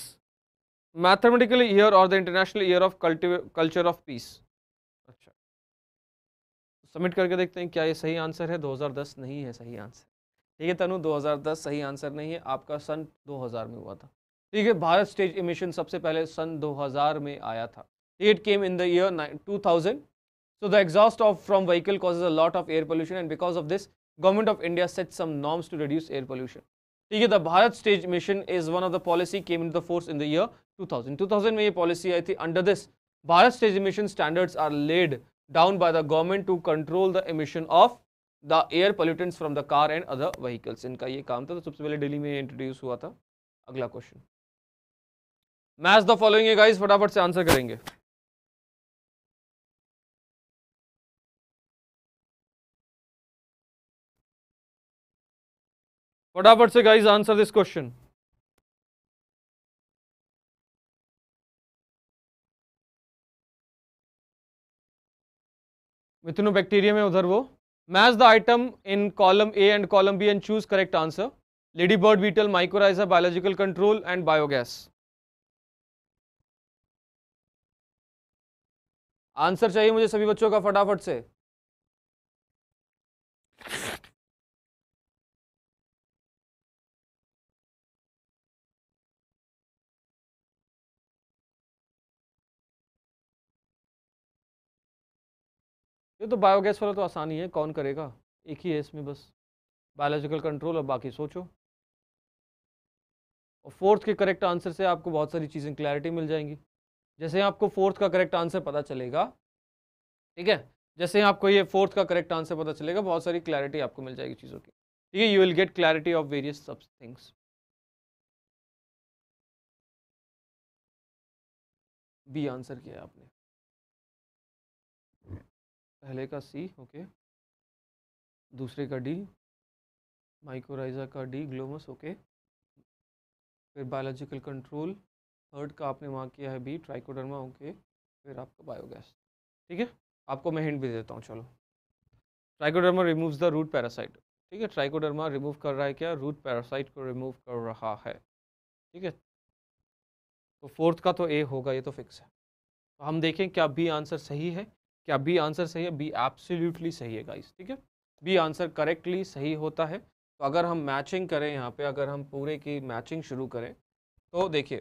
मैथमेटिकल ईयर और the international year of culture of peace submit करके देखते हैं क्या ये सही आंसर है 2010 नहीं है सही आंसर ठीक है तनु 2010 सही आंसर नहीं है आपका सन 2000 में हुआ था ठीक है भारत स्टेज इमिशन सबसे पहले सन 2000 में आया था it came in the year 2000 so the exhaust of from vehicle causes a lot of air pollution and because of this government of India set some norms to reduce air pollution ठीक है the Bharat stage mission is one of the policy came in the force in the year two thousand में ये policy आई थी under this Bharat stage mission standards are laid down by the government to control the emission of the air pollutants from the car and other vehicles इनका ये काम था तो सबसे पहले दिल्ली में इंट्रोड्यूस हुआ था अगला क्वेश्चन मैच द फॉलोइंग है गाइस फटाफट से आंसर करेंगे फटाफट से guys answer this question bacteria में उधर वो match the item in column A and column B and choose correct answer lady bird beetle mycorrhiza biological control and biogas answer चाहिए मुझे सभी बच्चों का फटाफट से ये तो बायोगैस वाला तो आसानी है कौन करेगा एक ही है इसमें बस बायोलॉजिकल कंट्रोल और बाकी सोचो और फोर्थ के करेक्ट आंसर से आपको बहुत सारी चीज़ें क्लैरिटी मिल जाएंगी जैसे आपको फोर्थ का करेक्ट आंसर पता चलेगा ठीक है जैसे आपको ये फोर्थ का करेक्ट आंसर पता चलेगा बहुत सारी क्लैरिटी आपको मिल जाएगी चीज़ों की ठीक है you will get clarity of various sub things B answer किया आपने पहले का सी ओके दूसरे का डी माइकोराइजा का डी ग्लोमस ओके फिर बायोलॉजिकल कंट्रोल थर्ड का आपने वहाँ किया है बी ट्राइकोडर्मा ओके फिर आपका बायोगैस ठीक है आपको मैं हिंट भी देता हूँ चलो Trichoderma removes the root parasite ठीक है ट्राइकोडर्मा रिमूव कर रहा है क्या रूट पैरासाइट को रिमूव कर रहा है ठीक है तो फोर्थ का तो ए होगा ये तो फिक्स है तो हम देखें क्या बी आंसर सही है क्या बी आंसर सही है बी एब्सोल्युटली सही है गाइस ठीक है बी आंसर करेक्टली सही होता है तो अगर हम मैचिंग करें यहाँ पे अगर हम पूरे की मैचिंग शुरू करें तो देखिए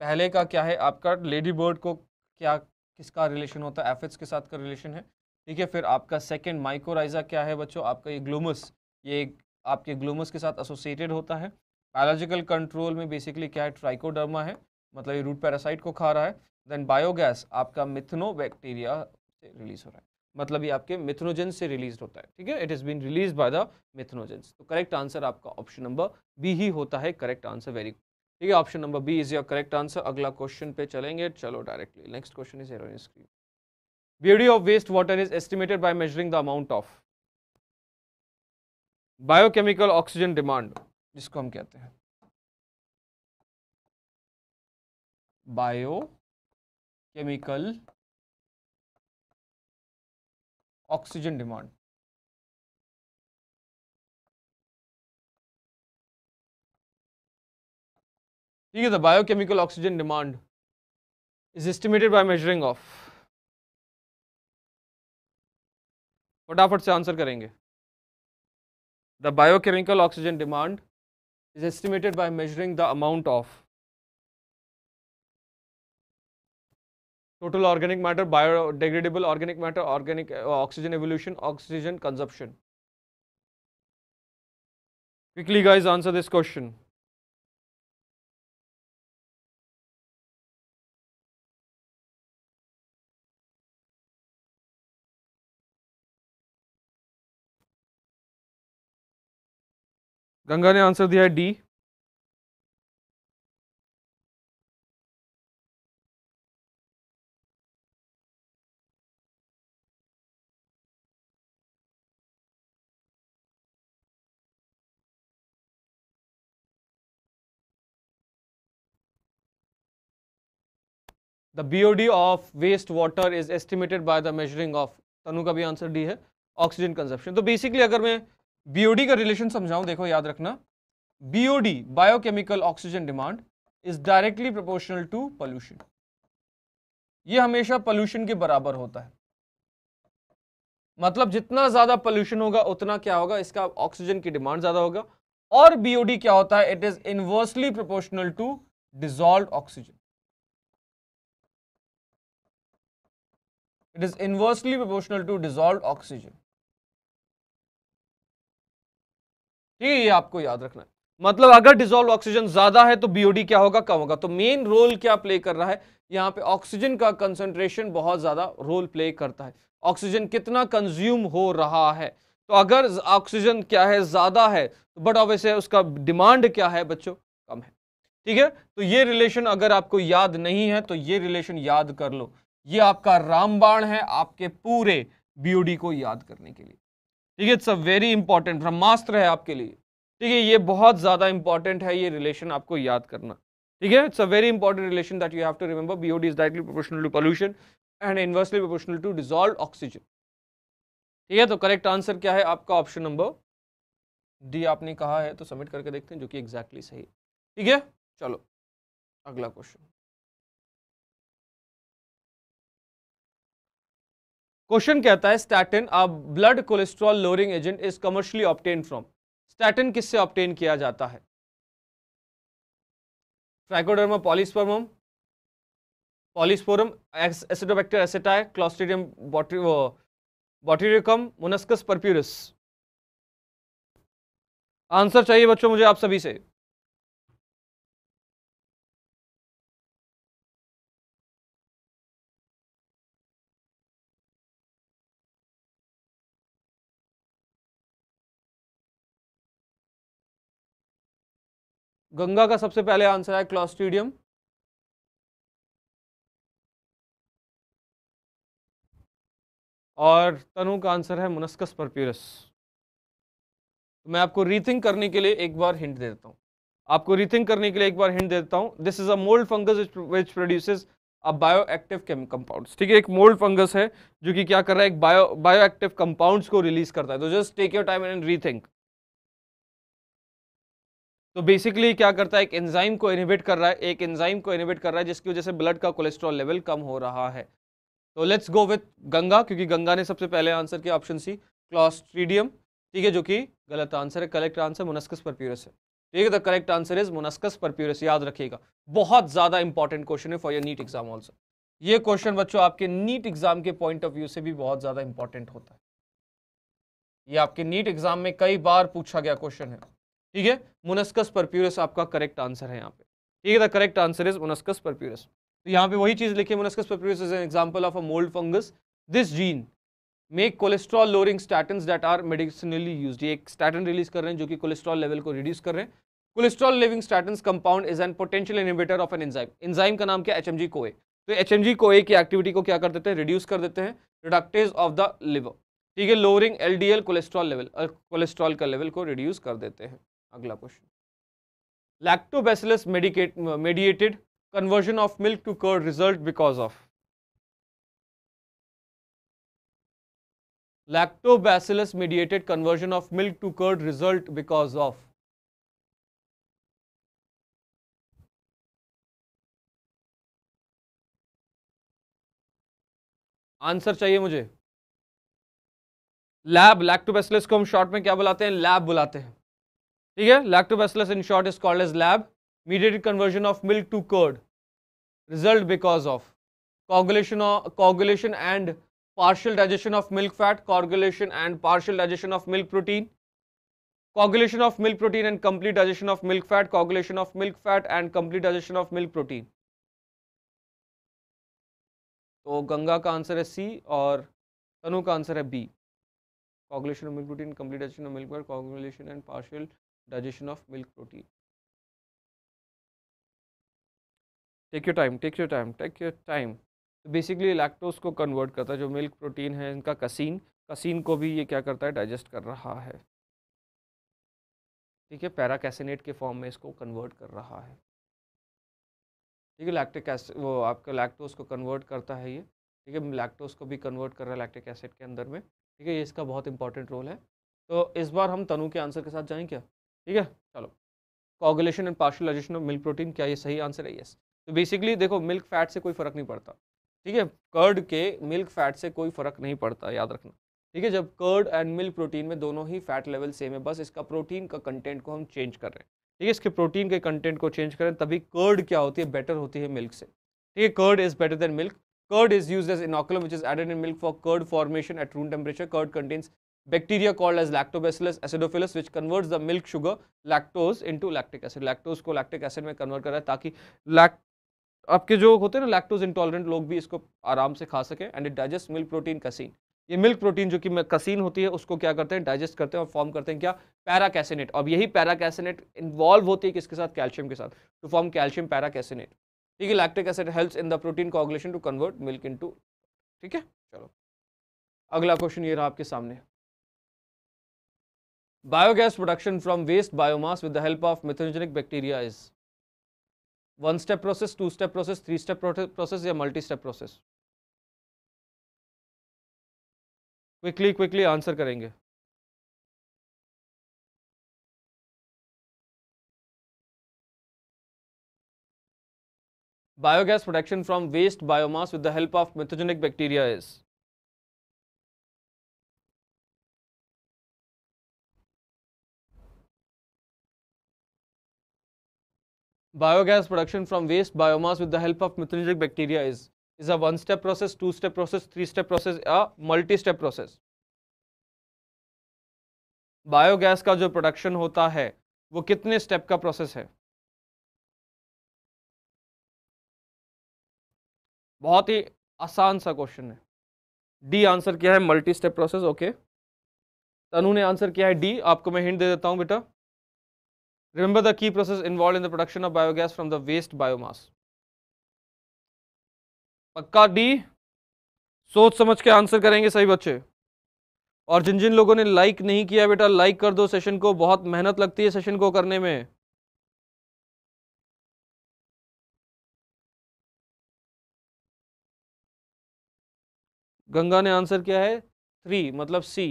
पहले का क्या है आपका लेडी बर्ड को क्या किसका रिलेशन होता है एफिड्स के साथ का रिलेशन है ठीक है फिर आपका सेकेंड माइकोराइजा क्या है बच्चों आपका ये ग्लूमस ये आपके ग्लूमस के साथ एसोसिएटेड होता है बायोलॉजिकल कंट्रोल में बेसिकली क्या है ट्राइकोडर्मा है मतलब ये रूट पैरासाइट को खा रहा है देन बायोगैस आपका मिथनो बैक्टीरिया से रिलीज हो रहा है मतलब ये आपके मिथनोजन से रिलीज होता है ठीक है it is been release by the methanogen तो करेक्ट आंसर आपका ऑप्शन नंबर बी ही होता है करेक्ट आंसर वेरी गुड ठीक है option number B is your correct answer अगला क्वेश्चन पे चलेंगे चलो directly next question is here on screen beauty of waste water is estimated by measuring the amount of biochemical oxygen demand जिसको हम कहते हैं biochemical ऑक्सीजन डिमांड ठीक है the biochemical oxygen demand is estimated by measuring of फटाफट से answer करेंगे the biochemical oxygen demand is estimated by measuring the amount of total organic matter biodegradable organic matter organic oxygen evolution oxygen consumption quickly guys answer this question Ganga ने answer दिया है D the B of waste water is estimated by the measuring of Tanu का भी answer D है oxygen consumption तो basically अगर मैं B का रिलेशन समझाऊं देखो याद रखना B biochemical oxygen demand is directly proportional to pollution ये हमेशा पॉल्यूशन के बराबर होता है मतलब जितना ज्यादा पॉल्यूशन होगा उतना क्या होगा इसका ऑक्सीजन की डिमांड ज्यादा होगा और बीओडी क्या होता है it is inversely proportional to dissolve oxygen It is inversely proportional to dissolved oxygen. ठीक है ये आपको याद रखना है मतलब अगर डिजोल्व ऑक्सीजन ज्यादा है तो बीओडी क्या होगा कम होगा तो मेन रोल क्या प्ले कर रहा है यहाँ पे ऑक्सीजन का कंसंट्रेशन बहुत ज्यादा रोल प्ले करता है ऑक्सीजन कितना कंज्यूम हो रहा है तो अगर ऑक्सीजन क्या है ज्यादा है तो बट ऑब्वियस है उसका डिमांड क्या है बच्चों कम है ठीक है तो ये रिलेशन अगर आपको याद नहीं है तो ये रिलेशन याद कर लो ये आपका रामबाण है आपके पूरे बीओडी को याद करने के लिए ठीक है इट्स अ वेरी इंपॉर्टेंट ब्रह्मास्त्र है आपके लिए ठीक है ये बहुत ज़्यादा इंपॉर्टेंट है ये रिलेशन आपको याद करना ठीक है it's a very important relation that you have to remember BOD is directly proportional to pollution and inversely proportional to dissolve oxygen ठीक है तो करेक्ट आंसर क्या है आपका ऑप्शन नंबर डी आपने कहा है तो सबमिट करके देखते हैं जो कि एग्जैक्टली exactly सही है ठीक है चलो अगला क्वेश्चन क्वेश्चन कहता है statin a blood cholesterol lowering agent is commercially obtain from statin किससे ऑप्टेन किया जाता है Trichoderma polyspermum polysporum Acetobacter aceti Clostridium butylicum Monascus purpureus answer चाहिए बच्चों मुझे आप सभी से गंगा का सबसे पहले आंसर है क्लॉस्टीडियम और तनु का आंसर है मुनस्कस परप्यूरस तो मैं आपको रीथिंग करने के लिए एक बार हिंट देता हूँ आपको रीथिंग करने के लिए एक बार हिंट देता हूँ this is a mould fungus which produces a bio active compounds ठीक है एक मोल्ड फंगस है जो कि क्या कर रहा है एक बायो बायो एक्टिव कंपाउंड्स को रिलीज करता है तो just take your time and rethink तो बेसिकली क्या करता है एक एंजाइम को इनिबिट कर रहा है एक एंजाइम को इनिबिट कर रहा है जिसकी वजह से ब्लड का कोलेस्ट्रॉल लेवल कम हो रहा है तो लेट्स गो विथ गंगा क्योंकि गंगा ने सबसे पहले आंसर किया ऑप्शन सी क्लॉस्ट्रीडियम ठीक है जो कि गलत आंसर है करेक्ट आंसर मुनस्कस परप्यूरस है ठीक है the correct answer is Monascus purpureus याद रखिएगा बहुत ज़्यादा इंपॉर्टेंट क्वेश्चन है for your NEET exam also ये क्वेश्चन बच्चों आपके नीट एग्जाम के पॉइंट ऑफ व्यू से भी बहुत ज़्यादा इंपॉर्टेंट होता है ये आपके नीट एग्जाम में कई बार पूछा गया क्वेश्चन है ठीक है मुनस्कस परप्यूरस आपका करेक्ट आंसर है यहाँ पे ठीक है the correct answer is Monascus purpureus तो यहाँ पे वही चीज़ लिखी Monascus purpureus is an example of a mould fungus this gene make cholesterol lowering statin that are medicinally use ये एक स्टैटन रिलीज कर रहे हैं जो कि कोलेस्ट्रॉल लेवल को रिड्यूस कर रहे हैं cholesterol living statin compound is an potential inhibitor of an enzyme enzyme का नाम क्या एच एम जी कोए तो एच एम जी कोए की एक्टिविटी को क्या कर देते हैं रिड्यूस कर देते हैं रिडक्टेज ऑफ द लिवर ठीक है lowering L D L cholesterol level cholesterol का लेवल को रिड्यूस कर देते हैं अगला question lactobacillus mediated conversion of milk to curd result because of lactobacillus mediated conversion of milk to curd result because of answer चाहिए मुझे lab lactobacillus को हम शॉर्ट में क्या बुलाते हैं लैब बुलाते हैं ठीक है lactobacillus in short is called is LAB mediated conversion of milk to curd result because of coagulation coagulation and partial digestion of milk fat coagulation and partial digestion of milk protein coagulation of milk protein and complete digestion of milk fat coagulation of milk fat and complete digestion of milk protein तो गंगा का answer है सी और तनु का answer है B coagulation of milk protein complete digestion of milk fat coagulation and partial digestion of milk protein. Take your time, take your time, take your time. तो basically lactose को convert करता है जो milk protein है इनका कसीन कसीन को भी ये क्या करता है डाइजेस्ट कर रहा है ठीक है पैराकैसेनेट के फॉर्म में इसको कन्वर्ट कर रहा है ठीक है लैक्टिक एसिड वो आपका लैक्टोज को कन्वर्ट करता है ये ठीक है लैक्टोज को भी कन्वर्ट कर रहा है लैक्टिक एसिड के अंदर में ठीक है ये इसका बहुत इंपॉर्टेंट रोल है तो इस बार हम तनु के आंसर के साथ जाएँ क्या ठीक है चलो coagulation and partialization of milk protein क्या ये सही आंसर है यस तो बेसिकली देखो मिल्क फैट से कोई फर्क नहीं पड़ता ठीक है कर्ड के मिल्क फैट से कोई फर्क नहीं पड़ता याद रखना ठीक है जब कर्ड एंड मिल्क प्रोटीन में दोनों ही फैट लेवल सेम है बस इसका प्रोटीन का कंटेंट को हम चेंज कर रहे हैं ठीक है इसके प्रोटीन के कंटेंट को चेंज करें तभी कर्ड क्या होती है बेटर होती है मिल्क से ठीक है curd is better than milk curd is use as inoculum which is added in milk for curd formation at room temperature curd contains bacteria called as lactobacillus acidophilus which converts the milk sugar lactose into lactic acid lactose को lactic acid में convert kar raha hai ताकि lact आपके जो होते हैं ना lactose intolerant लोग भी इसको आराम से खा सकें and it digest milk protein casein ये मिल्क प्रोटीन जो कि कसीन होती है उसको क्या करते हैं डाइजेस्ट करते हैं और फॉर्म करते हैं क्या पैराकैसिनेट और यही कैसेनेट इन्वॉल्व होती है किसके साथ कैल्शियम के साथ टू फॉर्म कैल्शियम कैसेनेट ठीक है lactic acid helps in the protein coagulation to convert milk into ठीक है चलो अगला क्वेश्चन ये रहा आपके सामने Biogas production from waste biomass with the help of methanogenic bacteria is one step process, two step process, three step process, or multi step process. Quickly, Quickly, answer करेंगे Biogas production from waste biomass with the help of methanogenic bacteria is Biogas production from waste biomass with the help of mutagenic bacteria is is a one step process, two step process, three step process या multi step process. Biogas का जो production होता है वो कितने step का process है बहुत ही आसान सा क्वेश्चन है डी आंसर क्या है multi step process okay Tanu ने आंसर किया है डी आपको मैं हिंट दे देता हूं बेटा Remember the key process involved in the production of biogas from the waste biomass. पक्का डी सोच समझ के आंसर करेंगे सही बच्चे और जिन जिन लोगों ने लाइक नहीं किया बेटा लाइक कर दो सेशन को बहुत मेहनत लगती है सेशन को करने में गंगा ने आंसर किया है थ्री मतलब सी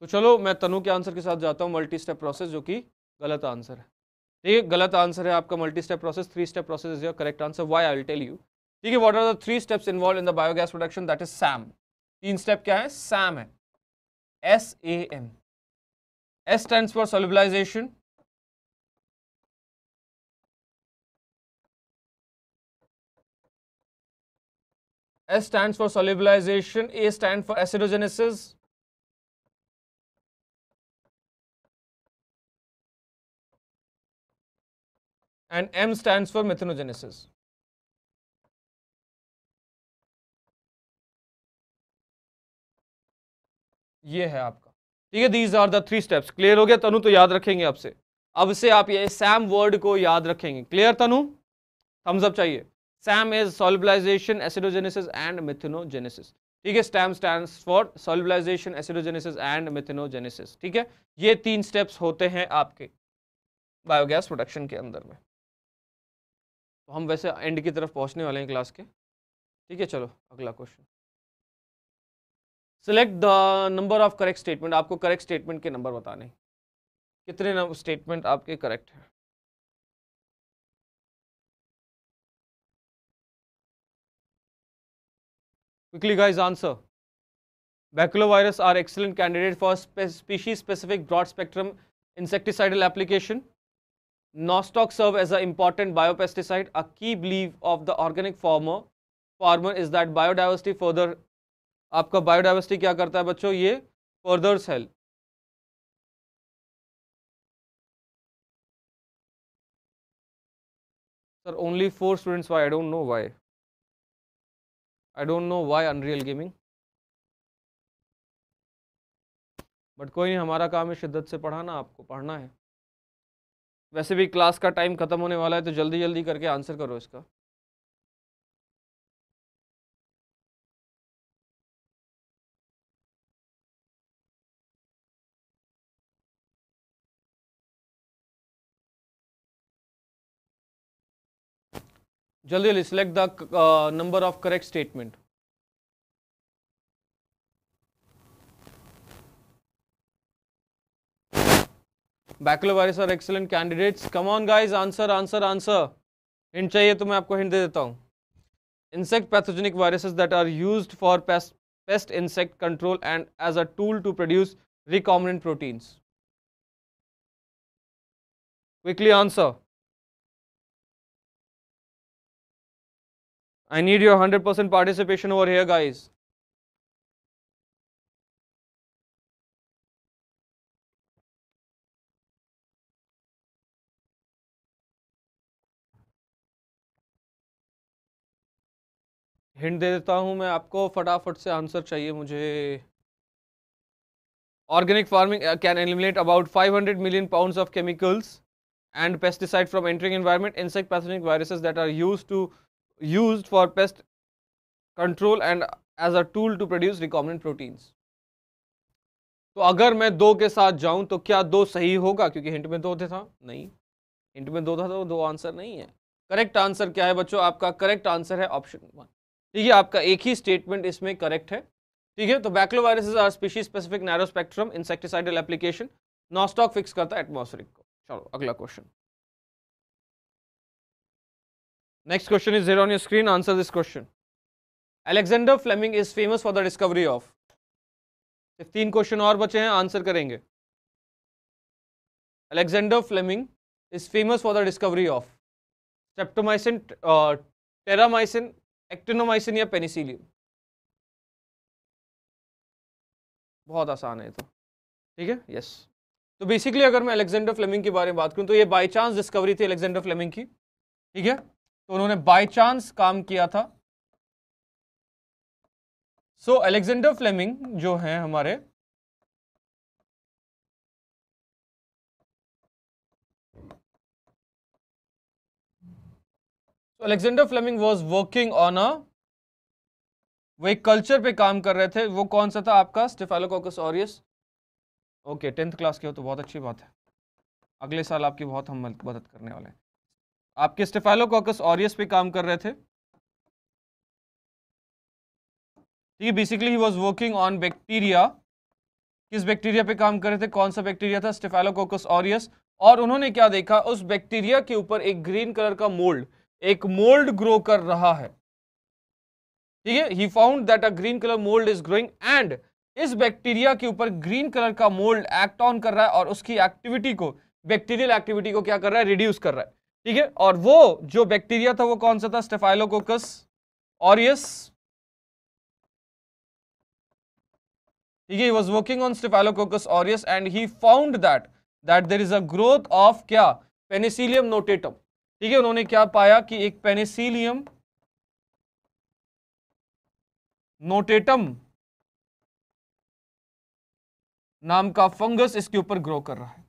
तो चलो मैं तनु के आंसर के साथ जाता हूँ मल्टी स्टेप प्रोसेस जो कि गलत आंसर है ठीक है गलत आंसर है आपका multi step process three step process is your correct answer why I will tell you ठीक है what are the three steps involve in the biogas production that is SAM तीन स्टेप क्या है सैम है S A M S stand for solubilisation S stands for solubilization, A stands for acidogenesis, and M stands for methanogenesis. ये है आपका ठीक है these are the three steps clear हो गया तनु तो याद रखेंगे आपसे अब से आप ये सैम वर्ड को याद रखेंगे क्लियर तनु थम्स अप चाहिए SAM is solubilisation acidogenesis and methanogenesis ठीक है SAM stand for solubilisation acidogenesis and methanogenesis ठीक है ये तीन स्टेप्स होते हैं आपके बायोगैस प्रोडक्शन के अंदर में तो हम वैसे एंड की तरफ पहुंचने वाले हैं क्लास के ठीक है चलो अगला question select the number of correct statement आपको करेक्ट स्टेटमेंट के नंबर बताने कितने स्टेटमेंट आपके करेक्ट हैं quickly guys answer baculovirus are excellent candidate for species specific broad spectrum insecticidal application Nostoc serve as an important biopesticide. A key belief of the organic farmer farmer is that biodiversity further आपका biodiversity क्या करता है बच्चों ये furthers health. Sir, only four students. Why? I don't know why. I don't know why Unreal Gaming. But कोई नहीं हमारा काम है शिद्दत से पढ़ाना आपको पढ़ना है वैसे भी क्लास का टाइम ख़त्म होने वाला है तो जल्दी जल्दी करके आंसर करो इसका जल्दी जल्दी select the number of correct statement baculoviruses are excellent candidates come on guys answer Answer, answer, hint चाहिए तो मैं आपको हिंट दे देता हूँ insect pathogenic viruses that are used for pest insect control and as a tool to produce recombinant proteins? Quickly answer. I need your 100% participation over here guys. Hint दे देता हूँ मैं आपको फटाफट से आंसर चाहिए मुझे organic farming can eliminate about 500 million pounds of chemicals and pesticide from entering environment insect pathogenic viruses that are used to used for pest control and as a tool to produce recombinant proteins तो अगर मैं दो के साथ जाऊँ तो क्या दो सही होगा क्योंकि हिंट में दो थे था नहीं हिंट में दो था तो दो आंसर नहीं है करेक्ट आंसर क्या है बच्चों आपका करेक्ट आंसर है ऑप्शन वन ठीक है आपका एक ही स्टेटमेंट इसमें करेक्ट है ठीक है तो baculoviruses are species specific narrow spectrum insecticidal application Nostoc fix करता एटमोस्फेरिक को चलो अगला question next question is there on your screen answer this question Alexander Fleming is famous for the discovery of तीन question और बचे हैं answer करेंगे Alexander Fleming is famous for the discovery of streptomycin terramycin actinomycin या penicillium बहुत आसान है तो ठीक है यस तो बेसिकली अगर मैं अलेक्जेंडर फ्लेमिंग के बारे में बात करूं तो ये बाय चांस डिस्कवरी थी अलेक्जेंडर फ्लेमिंग की ठीक है तो उन्होंने बाय चांस काम किया था सो अलेक्जेंडर फ्लेमिंग जो हैं हमारे तो Alexander Fleming was working on a वो एक कल्चर पे काम कर रहे थे वो कौन सा था आपका Staphylococcus aureus okay tenth class के हो तो बहुत अच्छी बात है अगले साल आपकी बहुत हम मदद करने वाले हैं आपके स्टेफेलोकोकस ऑरियस पे काम कर रहे थे ठीक है basically he was working on bacteria किस बैक्टीरिया पे काम कर रहे थे कौन सा बैक्टीरिया था स्टेफेलोकोकस ऑरियस और उन्होंने क्या देखा उस बैक्टीरिया के ऊपर एक ग्रीन कलर का मोल्ड एक मोल्ड ग्रो कर रहा है ठीक है he found that a green colour mould is growing and इस बैक्टीरिया के ऊपर ग्रीन कलर का मोल्ड एक्ट ऑन कर रहा है और उसकी एक्टिविटी को बैक्टीरियल एक्टिविटी को क्या कर रहा है रिड्यूस कर रहा है ठीक है और वो जो बैक्टीरिया था वो कौन सा था स्टेफाइलोकोकस ऑरियस ठीक है was working on Staphylococcus aureus and he found that that there is a growth of क्या पेनिसिलियम नोटेटम ठीक है उन्होंने क्या पाया कि एक पेनिसिलियम नोटेटम नाम का फंगस इसके ऊपर ग्रो कर रहा है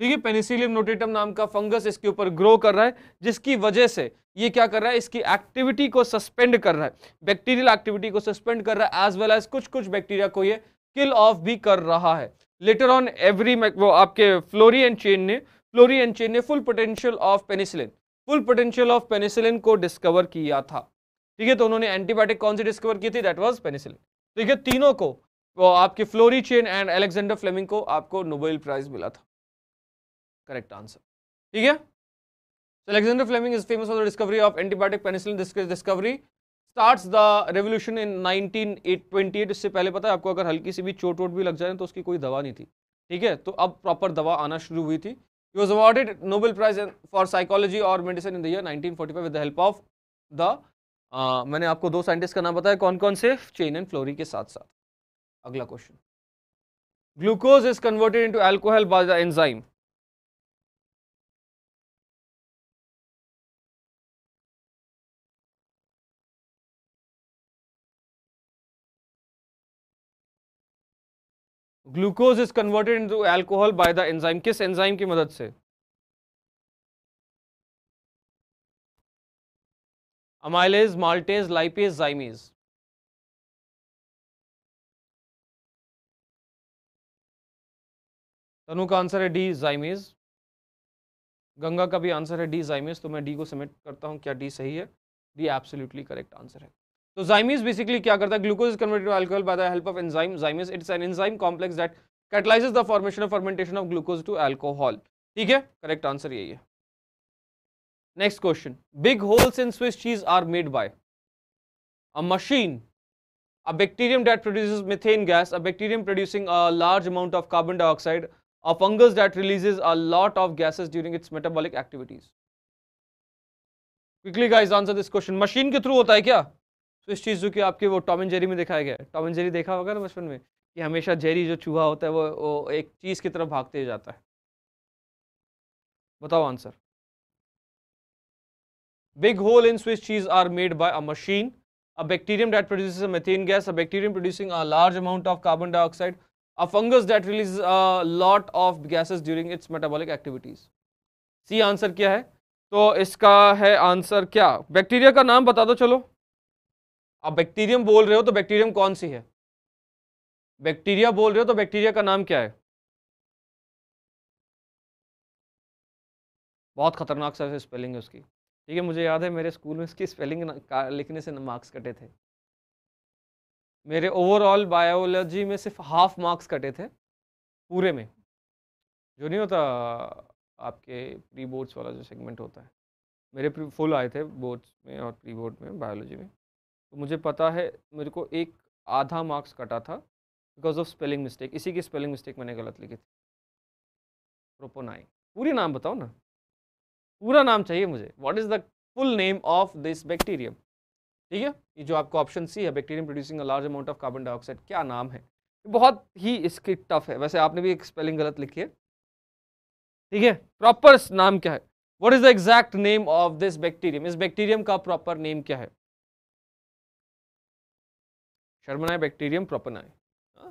ठीक है पेनिसिलियम नोटेटम नाम का फंगस इसके ऊपर ग्रो कर रहा है जिसकी वजह से ये क्या कर रहा है इसकी एक्टिविटी को सस्पेंड कर रहा है बैक्टीरियल एक्टिविटी को सस्पेंड कर रहा है एज वेल एज कुछ कुछ बैक्टीरिया को ये किल ऑफ भी कर रहा है लेटर ऑन एवरी वो आपके फ्लोरी एंड चेन ने फ्लोरी एंड चेन ने full potential of penicillin full potential of penicillin को डिस्कवर किया था ठीक है तो उन्होंने एंटीबायोटिक कौन सी डिस्कवर की थी दैट वाज पेनिसिलिन ठीक है तीनों को वो आपकी Florey Chain and Alexander Fleming को आपको नोबेल प्राइज मिला था करेक्ट आंसर ठीक है So Alexander Fleming is famous for the discovery of antibiotic penicillin. This discovery starts the revolution in 1928. इससे पहले पता है आपको अगर हल्की सी भी चोट वोट भी लग जाए तो उसकी कोई दवा नहीं थी ठीक है तो अब प्रॉपर दवा आना शुरू हुई थी He was awarded Nobel Prize in, for Psychology or Medicine in the year 1945 with the help of the मैंने आपको दो साइंटिस्ट का नाम बताया कौन कौन से चेन एंड फ्लोरी के साथ साथ अगला question glucose is converted into alcohol by the enzyme glucose is converted into alcohol by the enzyme किस एंजाइम की मदद से अमाइलेज माल्टेज लाइपेज जाइमीज तनु का आंसर है डी जाइमीज गंगा का भी आंसर है डी जाइमीज तो मैं डी को सबमिट करता हूं क्या डी सही है डी एब्सोल्युटली करेक्ट आंसर है तो जाइमिस बेसिकली क्या करता है glucose converted to alcohol by the help of enzyme zymase it's an enzyme complex that catalyses the formation of fermentation of glucose to alcohol ठीक है करेक्ट आंसर यही है next question big holes in Swiss cheese are made by a machine a bacterium that produces methane gas a bacterium producing a large amount of carbon dioxide a fungus that releases a lot of gases during its metabolic activities quickly guys answer this question machine के through होता है क्या तो इस चीज़ जो कि आपके वो टॉम एंड जेरी में दिखाया गया है टॉम एंड जेरी देखा होगा ना बचपन में कि हमेशा जेरी जो चूहा होता है वो, वो एक चीज़ की तरफ भागते जाता है बताओ answer big hole in Swiss cheese are made by a machine a bacterium that produce methane gas a bacterium producing a large amount of carbon dioxide a fungus that release a lot of gases during its metabolic activities C answer क्या है तो इसका है answer क्या bacteria का नाम बता दो चलो आप बैक्टीरियम बोल रहे हो तो बैक्टीरियम कौन सी है बैक्टीरिया बोल रहे हो तो बैक्टीरिया का नाम क्या है बहुत खतरनाक सर स्पेलिंग है उसकी ठीक है मुझे याद है मेरे स्कूल में इसकी स्पेलिंग लिखने से मार्क्स कटे थे मेरे ओवरऑल बायोलॉजी में सिर्फ हाफ मार्क्स कटे थे पूरे में जो नहीं होता आपके प्री बोर्ड्स वाला जो सेगमेंट होता है मेरे फुल आए थे बोर्ड्स में और प्री बोर्ड में बायोलॉजी में तो मुझे पता है मेरे को एक आधा मार्क्स कटा था बिकॉज ऑफ स्पेलिंग मिस्टेक इसी की स्पेलिंग मिस्टेक मैंने गलत लिखी थी प्रोपोनाई पूरे नाम बताओ ना पूरा नाम चाहिए मुझे what is the full name of this bacterium ठीक है ये जो आपको ऑप्शन सी है bacterium producing a large amount of carbon dioxide क्या नाम है बहुत ही इसकी टफ है वैसे आपने भी एक स्पेलिंग गलत लिखी है ठीक है प्रॉपर नाम क्या है what is the exact name of this bacterium इस बैक्टीरियम का प्रॉपर नेम क्या है शर्मनाए बैक्टीरियम प्रोपनाए हाँ?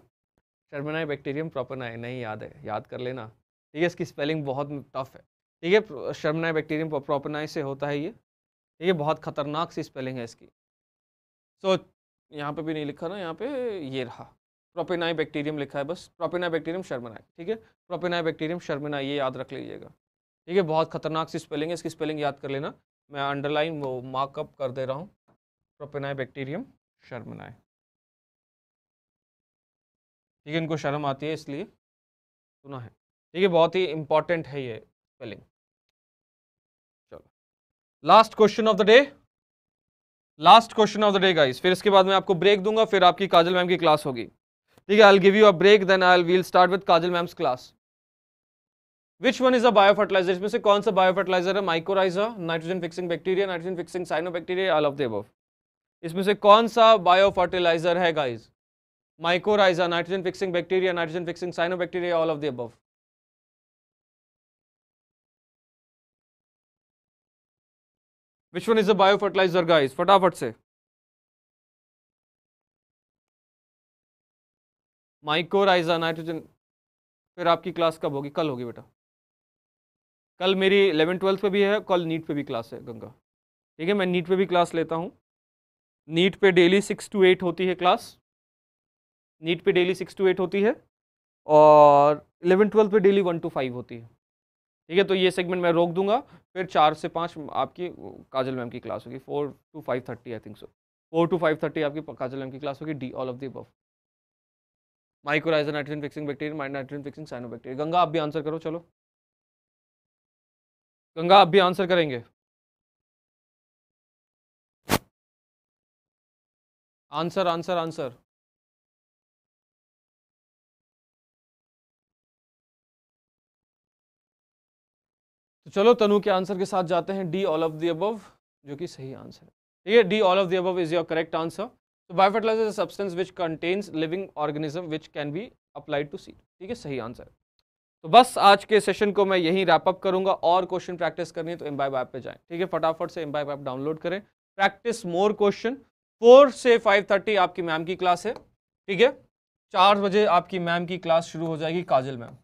शर्मनाए बैक्टीरियम प्रोपनाए नहीं याद है याद कर लेना ठीक है इसकी स्पेलिंग बहुत टफ है ठीक है शर्मनाए बैक्टीरियम प्रोपनाए से होता है ये ठीक है बहुत खतरनाक सी स्पेलिंग है इसकी सो so, यहाँ पे भी नहीं लिखा ना यहाँ पे ये रहा प्रोपेनाई बैक्टीरियम लिखा है बस प्रोपेनाई बैक्टीरियम शर्मनाई ठीक है प्रोपेनाई बैक्टीरियम शर्मनाई ये याद रख लीजिएगा ठीक है बहुत खतरनाक सी स्पेलिंग है इसकी स्पेलिंग याद कर लेना मैं अंडरलाइन वो मार्कअप कर दे रहा हूँ प्रोपेनाई बैक्टीरियम शर्मनाई ठीक है इनको शर्म आती है इसलिए सुना है ठीक है बहुत ही इंपॉर्टेंट है ये स्पेलिंग चलो last question of the day last question of the day guys फिर इसके बाद मैं आपको ब्रेक दूंगा फिर आपकी काजल मैम की क्लास होगी ठीक है I give you a break then I will start with Kajal ma'am's class which one is a bio fertiliser इसमें से कौन सा बायो फर्टिलाइजर है mycorrhiza nitrogen fixing bacteria nitrogen fixing cyano bacteria all of the इसमें से कौन सा bio fertiliser है guys mycorrhiza, nitrogen fixing bacteria, nitrogen fixing cyanobacteria, all of the above. Which one is the biofertilizer guys? फटाफट से mycorrhiza nitrogen फिर आपकी class कब होगी कल होगी बेटा कल मेरी इलेवन ट्वेल्थ पे भी है कल नीट पे भी क्लास है गंगा ठीक है मैं नीट पे भी क्लास लेता हूँ नीट पे डेली सिक्स टू एट होती है क्लास नीट पे डेली सिक्स टू एट होती है और इलेवन ट्वेल्थ पे डेली वन टू फाइव होती है ठीक है तो ये सेगमेंट मैं रोक दूंगा फिर चार से पाँच आपकी काजल मैम की क्लास होगी four to five thirty I think so four to five thirty आपकी काजल मैम की क्लास होगी D all of the above mycorrhiza nitrogen fixing bacteria mind nitrogen fixing cyano bacteria Ganga आप भी आंसर करो चलो गंगा आप भी आंसर करेंगे आंसर आंसर आंसर चलो तनु के आंसर के साथ जाते हैं D all of the above जो कि सही आंसर है ठीक है D all of the above is your correct answer तो biofertiliser substance which contains living organism which can be applied to seed ठीक है सही आंसर तो बस आज के सेशन को मैं यहीं रैपअप करूंगा और क्वेश्चन प्रैक्टिस करनी है तो एम्बाइब ऐप पे जाएं ठीक है फटाफट से एम्बाइब ऐप डाउनलोड करें प्रैक्टिस मोर क्वेश्चन फोर से फाइव थर्टी आपकी मैम की क्लास है ठीक है चार बजे आपकी मैम की क्लास शुरू हो जाएगी काजल मैम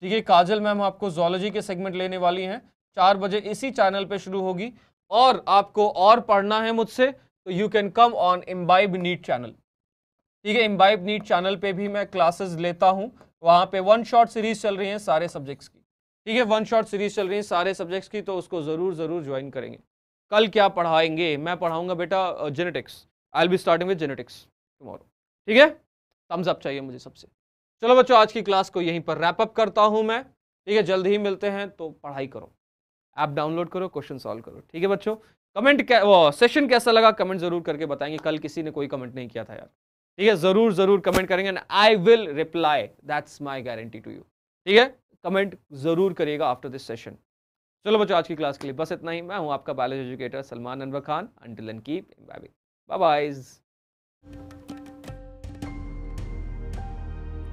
ठीक है काजल मैम आपको जोलॉजी के सेगमेंट लेने वाली हैं चार बजे इसी चैनल पे शुरू होगी और आपको और पढ़ना है मुझसे तो you can come on Embibe NEET channel ठीक है इम्बाइब नीट चैनल पे भी मैं क्लासेस लेता हूँ वहाँ पे वन शॉट सीरीज चल रही है सारे सब्जेक्ट्स की ठीक है वन शॉट सीरीज चल रही है सारे सब्जेक्ट्स की तो उसको ज़रूर ज़रूर ज्वाइन करेंगे कल क्या पढ़ाएंगे मैं पढ़ाऊँगा बेटा genetics I'll be starting with genetics tomorrow ठीक है थम्स अप चाहिए मुझे सबसे चलो बच्चों आज की क्लास को यहीं पर रैपअप करता हूं मैं ठीक है जल्द ही मिलते हैं तो पढ़ाई करो ऐप डाउनलोड करो क्वेश्चन सॉल्व करो ठीक है बच्चों कमेंट क्या वो सेशन कैसा लगा कमेंट जरूर करके बताएंगे कल किसी ने कोई कमेंट नहीं किया था यार ठीक है जरूर जरूर कमेंट करेंगे and I will reply that's my guarantee to you ठीक है कमेंट जरूर करिएगा आफ्टर दिस सेशन चलो बच्चों आज की क्लास के लिए बस इतना ही मैं हूँ आपका biology educator Salman Anwar Khan until and keep